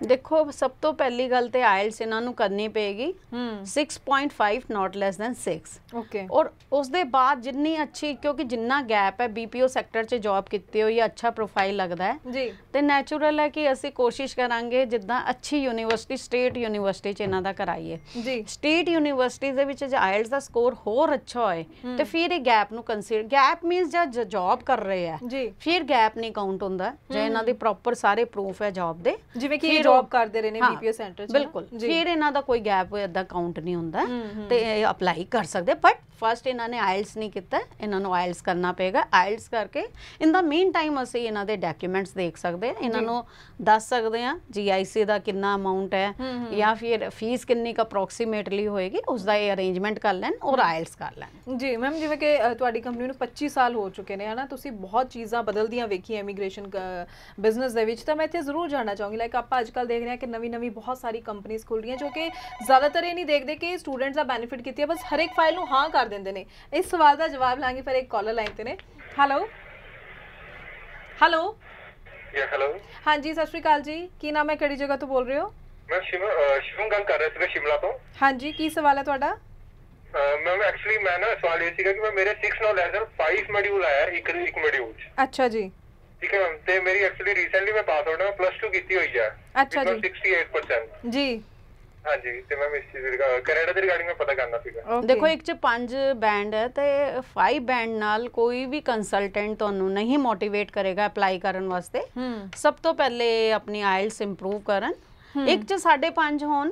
ਦੇਖੋ ਸਭ ਤੋਂ ਪਹਿਲੀ ਗੱਲ ਤੇ ਆਇਲਸ ਇਹਨਾਂ ਨੂੰ ਕਰਨੀ ਪਏਗੀ 6.5 ਨਾਟ ਲੈਸ ਥੈਨ 6 ਓਕੇ ਔਰ ਉਸ ਦੇ ਬਾਅਦ ਜਿੰਨੀ ਅੱਛੀ ਕਿਉਂਕਿ ਜਿੰਨਾ ਗੈਪ ਹੈ ਬੀਪੀਓ ਸੈਕਟਰ 'ਚ ਜੌਬ ਹੋ ਹੋਈ ਅੱਛਾ ਪ੍ਰੋਫਾਈਲ ਲੱਗਦਾ ਹੈ ਜੀ ਤੇ ਨੇਚਰਲ ਹੈ ਕਿ ਅਸੀਂ ਕੋਸ਼ਿਸ਼ ਕਰਾਂਗੇ ਜਿੱਦਾਂ ਅੱਛੀ ਯੂਨੀਵਰਸਿਟੀ ਸਟੇਟ ਯੂਨੀਵਰਸਿਟੀ 'ਚ ਇਹਨਾਂ ਦਾ ਕਰਾਈਏ ਜੀ ਸਟੇਟ ਯੂਨੀਵਰਸਿਟੀ ਦੇ ਵਿੱਚ ਜੇ ਆਇਲਸ ਦਾ ਸਕੋਰ ਹੋਰ ਅੱਛਾ ਹੋਏ ਤੇ ਫਿਰ ਇਹ ਗੈਪ ਨੂੰ ਕੰਸੀਡਰ ਗੈਪ ਮੀਨਸ ਜੇ ਜੌਬ ਕਰ ਰਹੇ ਹੈ ਜੀ ਫਿਰ ਗੈਪ ਨਹੀਂ ਕਾਊਂਟ ਹੁੰਦਾ ਜੇ ਇਹਨਾਂ ਦੇ ਪ੍ਰੋਪਰ ਸਾਰੇ ਪ੍ਰੂਫ ਹੈ ਜੌਬ ਦੇ ਜਿਵੇਂ ਕਿ ਜੌਬ ਕਰਦੇ ਰਹੇ ਨੇ ਬੀਪੀਓ ਸੈਂਟਰ 'ਚ ਬਿਲਕੁਲ ਫਿਰ ਇਹਨਾਂ ਦਾ ਕੋਈ ਗੈਪ ਦਾ ਕਾਊਂਟ ਨਹੀਂ ਹੁੰਦਾ ਤੇ ਅਪਲਾਈ ਕਰ ਸਕਦੇ ਬਟ ਫਸਟ ਇਹਨਾਂ ਨੇ ਆਇਲਸ ਨਹੀਂ ਕੀਤਾ ਇਹਨਾਂ ਨੂੰ ਆਇਲਸ ਕਰਨਾ ਪਏਗਾ ਆਇਲਸ ਕਰਕੇ ਇਨ ਦਾ ਮੇਨ ਟਾਈਮ ਅਸੀਂ ਇਹਨਾਂ ਦੇ ਡਾਕੂਮੈਂਟਸ ਦੇਖ ਸਕਦੇ ਆ ਇਹਨਾਂ ਨੂੰ ਦੱਸ ਸਕਦੇ ਆ ਜੀਆਈਸੀ ਦਾ ਕਿੰਨਾ ਅਮਾਉਂਟ ਹੈ ਜਾਂ ਫਿਰ ਫੀਸ ਕਿੰਨੀ ਕ ਅਪਰੋਕਸੀਮੇਟਲੀ ਹੋਏਗੀ ਉਸ ਦਾ ਇਹ ਅਰੇਂਜਮੈਂਟ ਕਰ ਲੈਣ ਔਰ ਆਇਲਸ ਕਰ ਲੈਣ ਜੀ ਮੈਮ ਜਿਵੇਂ ਕਿ ਤੁਹਾਡੀ ਕੰਪਨੀ ਨੂੰ 25 ਸਾਲ ਹੋ ਚੁੱਕੇ ਨੇ ਹਨਾ ਤੁਸੀਂ ਬਹੁਤ ਚੀਜ਼ਾਂ ਬਦਲਦੀਆਂ ਵੇਖੀ ਇਮੀਗ੍ਰੇਸ਼ਨ ਬਿਜ਼ਨਸ ਦੇ ਵਿੱਚ ਤਾਂ ਮੈਂ ਇੱਥੇ ਜ਼ਰੂਰ ਜਾਣਨਾ ਚਾਹੂੰਗੀ ਲਾਈਕ ਆਪਾਂ ਅੱਜ ਅੱਜਕੱਲ ਦੇਖ ਰਹੇ ਹਾਂ ਕਿ ਨਵੀਂ ਨਵੀਂ ਬਹੁਤ ਸਾਰੀ ਕੰਪਨੀਆਂ ਖੁੱਲ ਰਹੀਆਂ ਜੋ ਕਿ ਜ਼ਿਆਦਾਤਰ ਇਹ ਨਹੀਂ ਦੇਖਦੇ ਕਿ ਸਟੂਡੈਂਟਸ ਦਾ ਬੈਨੀਫਿਟ ਕੀਤੀ ਹੈ ਬਸ ਹਰ ਇੱਕ ਫਾਈਲ ਨੂੰ ਹਾਂ ਕਰ ਦਿੰਦੇ ਨੇ ਇਸ ਸਵਾਲ ਦਾ ਜਵਾਬ ਲਾਂਗੇ ਫਿਰ ਇੱਕ ਕਾਲਰ ਲਾਈਨ ਤੇ ਨੇ ਹੈਲੋ ਹੈਲੋ ਹੈਲੋ ਹਾਂਜੀ ਸਤਿ ਸ਼੍ਰੀ ਅਕਾਲ ਜੀ ਕੀ ਨਾਮ ਹੈ ਕਿਹੜੀ ਜਗ੍ਹਾ ਤੋਂ ਬੋਲ ਰਹੇ ਹੋ ਮੈਂ ਸ਼ਿਵ ਸ਼ਿਵਮ ਗੱਲ ਕਰ ਰਿਹਾ ਸੀ ਸ਼ਿਮਲਾ ਤੋਂ ਹਾਂਜੀ ਕੀ ਸਵਾਲ ਹੈ ਤੁਹਾਡਾ ਮੈਂ ਐਕਚੁਅਲੀ ਮੈਂ ਨਾ ਸਵਾਲ ਇਹ ਸੀਗਾ ਕਿ ਮੈਂ ਮੇਰੇ 6 ਨਾਲ ਲੈਸਨ 5 ਮੋਡਿਊਲ ਆਇਆ ਇੱਕ ਇੱਕ ਮੋਡਿਊਲ ਅੱਛਾ ਜੀ ਠੀਕ ਹੈ ਮੈਮ ਤੇ ਮੇਰੀ ਐਕਚੁਅਲੀ ਰੀਸੈਂਟਲੀ ਮੈਂ ਪਾਸ ਆਊਟ ਹਾਂ ਪਲੱਸ 2 ਕੀਤੀ ਹੋਈ ਆ ਅੱਛਾ ਜੀ 68% ਜੀ ਹਾਂਜੀ ਤੇ ਮੈਂ ਇਸ ਚੀਜ਼ ਰਿਗਾਰਡ ਕੈਨੇਡਾ ਦੇ ਰਿਗਾਰਡਿੰਗ ਮੈਂ ਪਤਾ ਕਰਨਾ ਸੀਗਾ ਦੇਖੋ ਇੱਕ ਚ ਪੰਜ ਬੈਂਡ ਹੈ ਤੇ ਫਾਈਵ ਬੈਂਡ ਨਾਲ ਕੋਈ ਵੀ ਕੰਸਲਟੈਂਟ ਤੁਹਾਨੂੰ ਨਹੀਂ ਮੋਟੀਵੇਟ ਕਰੇਗਾ ਅਪਲਾਈ ਕਰਨ ਵਾਸਤੇ ਸਭ ਤੋਂ ਪਹਿਲੇ ਆਪਣੀ ਆਇਲਸ ਇੰਪਰੂਵ ਕਰਨ ਇੱਕ ਚ 5.5 ਹੋਣ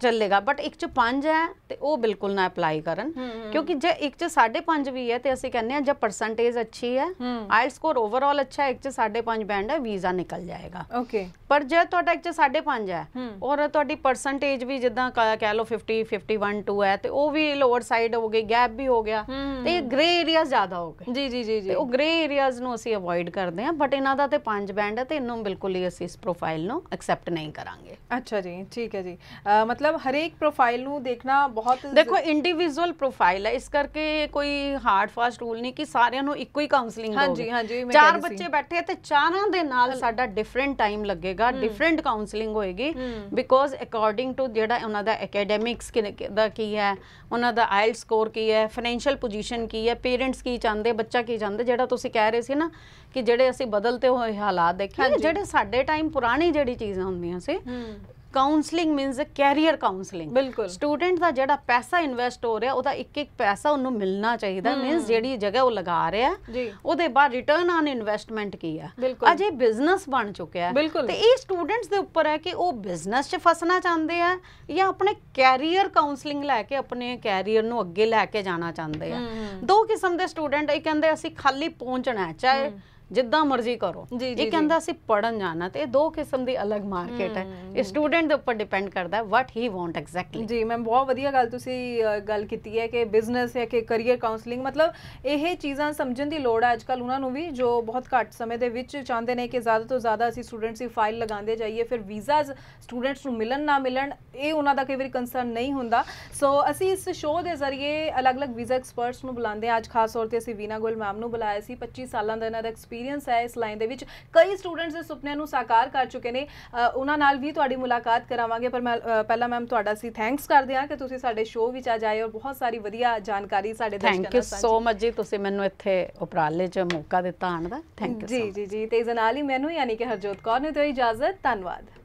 ਚੱਲੇਗਾ ਬਟ ਇੱਕ ਚ 5 ਹੈ ਤੇ ਉਹ ਬਿਲਕੁਲ ਨਾ ਅਪਲਾਈ ਕਰਨ ਕਿਉਂਕਿ ਜੇ ਇੱਕ ਚ 5.5 ਵੀ ਹੈ ਤੇ ਅਸੀਂ ਕਹਿੰਦੇ ਆ ਜੇ ਪਰਸੈਂਟੇਜ ਅੱਛੀ ਹੈ ਆਇਲ ਸਕੋਰ ਓਵਰਆਲ ਅੱਛਾ ਹੈ ਇੱਕ ਚ 5.5 ਬੈਂਡ ਹੈ ਵੀਜ਼ਾ ਨਿਕਲ ਜਾਏਗਾ ਓਕੇ ਪਰ ਜੇ ਤੁਹਾਡਾ ਇੱਕ ਚ 5.5 ਹੈ ਔਰ ਤੁਹਾਡੀ ਪਰਸੈਂਟੇਜ ਵੀ ਜਿੱਦਾਂ ਕਹਿ ਲਓ 50 51 2 ਹੈ ਤੇ ਉਹ ਵੀ ਲੋਅਰ ਸਾਈਡ ਹੋ ਗਈ ਗੈਪ ਵੀ ਹੋ ਗਿਆ ਤੇ ਇਹ ਗ੍ਰੇ ਏਰੀਆਜ਼ ਜ਼ਿਆਦਾ ਹੋ ਗਏ ਜੀ ਜੀ ਜੀ ਜੀ ਉਹ ਗ੍ਰੇ ਏਰੀਆਜ਼ ਨੂੰ ਅਸੀਂ ਅਵੋਇਡ ਕਰਦੇ ਹਾਂ ਬਟ ਇਹਨਾਂ ਦਾ ਤੇ 5 ਬੈਂਡ ਹੈ ਤੇ ਇਹਨੂੰ ਬਿਲਕੁਲ ਹੀ ਅਸੀਂ ਇਸ ਪ੍ਰੋਫਾਈਲ ਨੂੰ ਐਕਸੈਪਟ ਨਹੀਂ ਕਰਾਂਗੇ ਅੱਛਾ ਜੀ ਠੀਕ ਹੈ ਜੀ ਮਤਲਬ ਹਰੇਕ ਪ੍ਰੋਫਾਈਲ ਨੂੰ ਦੇਖਣਾ ਬਹੁਤ ਦੇਖੋ ਇੰਡੀਵਿਜੂਅਲ ਪ੍ਰੋਫਾਈਲ ਹੈ ਇਸ ਕਰਕੇ ਕੋਈ ਹਾਰਡ ਫਾਸਟ ਰੂਲ ਨਹੀਂ ਕਿ ਸਾਰਿਆਂ ਨੂੰ ਇੱਕੋ ਹੀ ਕਾਉਂਸਲਿੰਗ ਹੋਵੇ ਹਾਂਜੀ ਹਾਂਜੀ ਚਾਰ ਬੱਚੇ ਬੈਠੇ ਤੇ ਚਾਰਾਂ ਦੇ ਨਾਲ ਸਾਡਾ ਡਿਫਰੈਂਟ ਟਾਈਮ ਲੱਗੇ ਹੋਏਗਾ ਡਿਫਰੈਂਟ ਕਾਉਂਸਲਿੰਗ ਹੋਏਗੀ ਬਿਕੋਜ਼ ਅਕੋਰਡਿੰਗ ਟੂ ਜਿਹੜਾ ਉਹਨਾਂ ਦਾ ਅਕੈਡੈਮਿਕਸ ਦਾ ਕੀ ਹੈ ਉਹਨਾਂ ਦਾ ਆਇਲ ਸਕੋਰ ਕੀ ਹੈ ਫਾਈਨੈਂਸ਼ੀਅਲ ਪੋਜੀਸ਼ਨ ਕੀ ਹੈ ਪੇਰੈਂਟਸ ਕੀ ਚਾਹੁੰਦੇ ਬੱਚਾ ਕੀ ਚਾਹੁੰਦਾ ਜਿਹੜਾ ਤੁਸੀਂ ਕਹਿ ਰਹੇ ਸੀ ਨਾ ਕਿ ਜਿਹੜੇ ਅਸੀਂ ਬਦਲਤੇ ਹੋਏ ਹਾਲਾਤ ਦੇਖੇ ਜਿਹੜੇ ਸਾਡੇ ਟਾਈਮ ਪੁਰਾਣੀ ਜਿਹੜੀ ਚੀਜ਼ਾਂ ਹੁੰਦੀਆਂ ਸੀ counselling means uh career counselling ਬਿਲਕੁਲ ਸਟੂਡੈਂਟ ਦਾ ਜਿਹੜਾ ਪੈਸਾ ਇਨਵੈਸਟ ਹੋ ਰਿਹਾ ਉਹਦਾ ਇੱਕ ਇੱਕ ਪੈਸਾ ਉਹਨੂੰ ਮਿਲਣਾ ਚਾਹੀਦਾ ਮੀਨਸ ਜਿਹੜੀ ਜਗ੍ਹਾ ਉਹ ਲਗਾ ਰਿਹਾ ਉਹਦੇ ਬਾਅਦ ਰਿਟਰਨ ਆਨ ਇਨਵੈਸਟਮੈਂਟ ਕੀ ਆ ਅਜੇ ਬਿਜ਼ਨਸ ਬਣ ਚੁੱਕਿਆ ਤੇ ਇਹ ਸਟੂਡੈਂਟਸ ਦੇ ਉੱਪਰ ਹੈ ਕਿ ਉਹ ਬਿਜ਼ਨਸ 'ਚ ਫਸਣਾ ਚਾਹੁੰਦੇ ਆ ਜਾਂ ਆਪਣੇ ਕੈਰੀਅਰ ਕਾਉਂਸਲਿੰਗ ਲੈ ਕੇ ਆਪਣੇ ਕੈਰੀਅਰ ਨੂੰ ਅੱਗੇ ਲੈ ਕੇ ਜਾਣਾ ਚਾਹੁੰਦੇ ਆ ਦੋ ਕਿਸਮ ਦੇ ਸਟੂਡੈਂਟ ਇਹ ਕਹਿੰਦੇ ਅਸੀਂ ਖਾਲੀ ਪਹੁੰਚਣਾ ਚਾਹੇ ਜਿੱਦਾਂ ਮਰਜ਼ੀ ਕਰੋ ਇਹ ਕਹਿੰਦਾ ਸੀ ਪੜਨ ਜਾਣਾ ਤੇ ਇਹ ਦੋ ਕਿਸਮ ਦੀ ਅਲੱਗ ਮਾਰਕੀਟ ਹੈ ਇਹ ਸਟੂਡੈਂਟ ਦੇ ਉੱਪਰ ਡਿਪੈਂਡ ਕਰਦਾ ਵਾਟ ਹੀ ਵਾਂਟ ਐਗਜ਼ੈਕਟਲੀ ਜੀ ਮੈਮ ਬਹੁਤ ਵਧੀਆ ਗੱਲ ਤੁਸੀਂ ਗੱਲ ਕੀਤੀ ਹੈ ਕਿ ਬਿਜ਼ਨਸ ਹੈ ਕਿ ਕੈਰੀਅਰ ਕਾਉਂਸਲਿੰਗ ਮਤਲਬ ਇਹ ਚੀਜ਼ਾਂ ਸਮਝਣ ਦੀ ਲੋੜ ਹੈ ਅੱਜ ਕੱਲ ਉਹਨਾਂ ਨੂੰ ਵੀ ਜੋ ਬਹੁਤ ਘੱਟ ਸਮੇਂ ਦੇ ਵਿੱਚ ਚਾਹੁੰਦੇ ਨੇ ਕਿ ਜ਼ਿਆਦਾ ਤੋਂ ਜ਼ਿਆਦਾ ਅਸੀਂ ਸਟੂਡੈਂਟਸ ਦੀ ਫਾਈਲ ਲਗਾਉਂਦੇ ਜਾਈਏ ਫਿਰ ਵੀਜ਼ਾਸ ਸਟੂਡੈਂਟਸ ਨੂੰ ਮਿਲਣ ਨਾ ਮਿਲਣ ਇਹ ਉਹਨਾਂ ਦਾ ਕਈ ਵੀ ਕੰਸਰਨ ਨਹੀਂ ਹੁੰਦਾ ਸੋ ਅਸੀਂ ਇਸ ਸ਼ੋਅ ਦੇ ਜ਼ਰੀਏ ਅਲੱਗ-ਅਲੱਗ ਵੀਜ਼ਾ ਐਕਸਪਰਟਸ ਨੂੰ ਬੁਲਾਉਂਦੇ ਆਂ ਅੱਜ ਖਾਸ ਤੌਰ ਤੇ ਅਸੀਂ ਵੀਨਾ ਗੋਲ ਮੈਮ ਨੂੰ ਬੁਲਾਇਆ ਸੀ 25 ਸਾਲਾਂ ਦਾ ਇਹਨਾਂ ਦਾ ਐਕਸਪੀਰੀਅੰਸ ਹੈ ਇਸ ਲਾਈਨ ਦੇ ਵਿੱਚ ਕਈ ਸਟੂਡੈਂਟਸ ਦੇ ਸੁਪਨਿਆਂ ਨੂੰ ਸਾਕਾਰ ਕਰ ਚੁੱਕੇ ਨੇ ਉਹਨਾਂ ਨਾਲ ਵੀ ਤੁਹਾਡੀ ਮੁਲਾਕਾਤ ਕਰਾਵਾਂਗੇ ਪਰ ਪਹਿਲਾਂ ਮੈਮ ਤੁਹਾਡਾ ਸੀ ਥੈਂਕਸ ਕਰਦੇ ਹਾਂ ਕਿ ਤੁਸੀਂ ਸਾਡੇ ਸ਼ੋਅ ਵਿੱਚ ਆ ਜਾਏ ਔਰ ਬਹੁਤ ਸਾਰੀ ਵਧੀਆ ਜਾਣਕਾਰੀ ਸਾਡੇ ਦਰਸ਼ਕਾਂ ਨਾਲ ਥੈਂਕ ਯੂ ਸੋ ਮਚ ਜੀ ਤੁਸੀਂ ਮੈਨੂੰ ਇੱਥੇ ਉਪਰਾਲੇ 'ਚ ਮੌਕਾ ਦਿੱਤਾ ਆਣ ਦਾ ਥੈਂਕ ਯੂ ਜੀ ਜੀ ਜੀ ਤੇ ਇਸ ਨਾਲ ਹੀ ਮੈਨੂੰ ਯਾਨੀ ਕਿ ਹਰਜੋਤ ਕੌਰ ਨੇ ਤੋਂ ਇਜਾਜ਼ਤ ਧੰਨਵਾਦ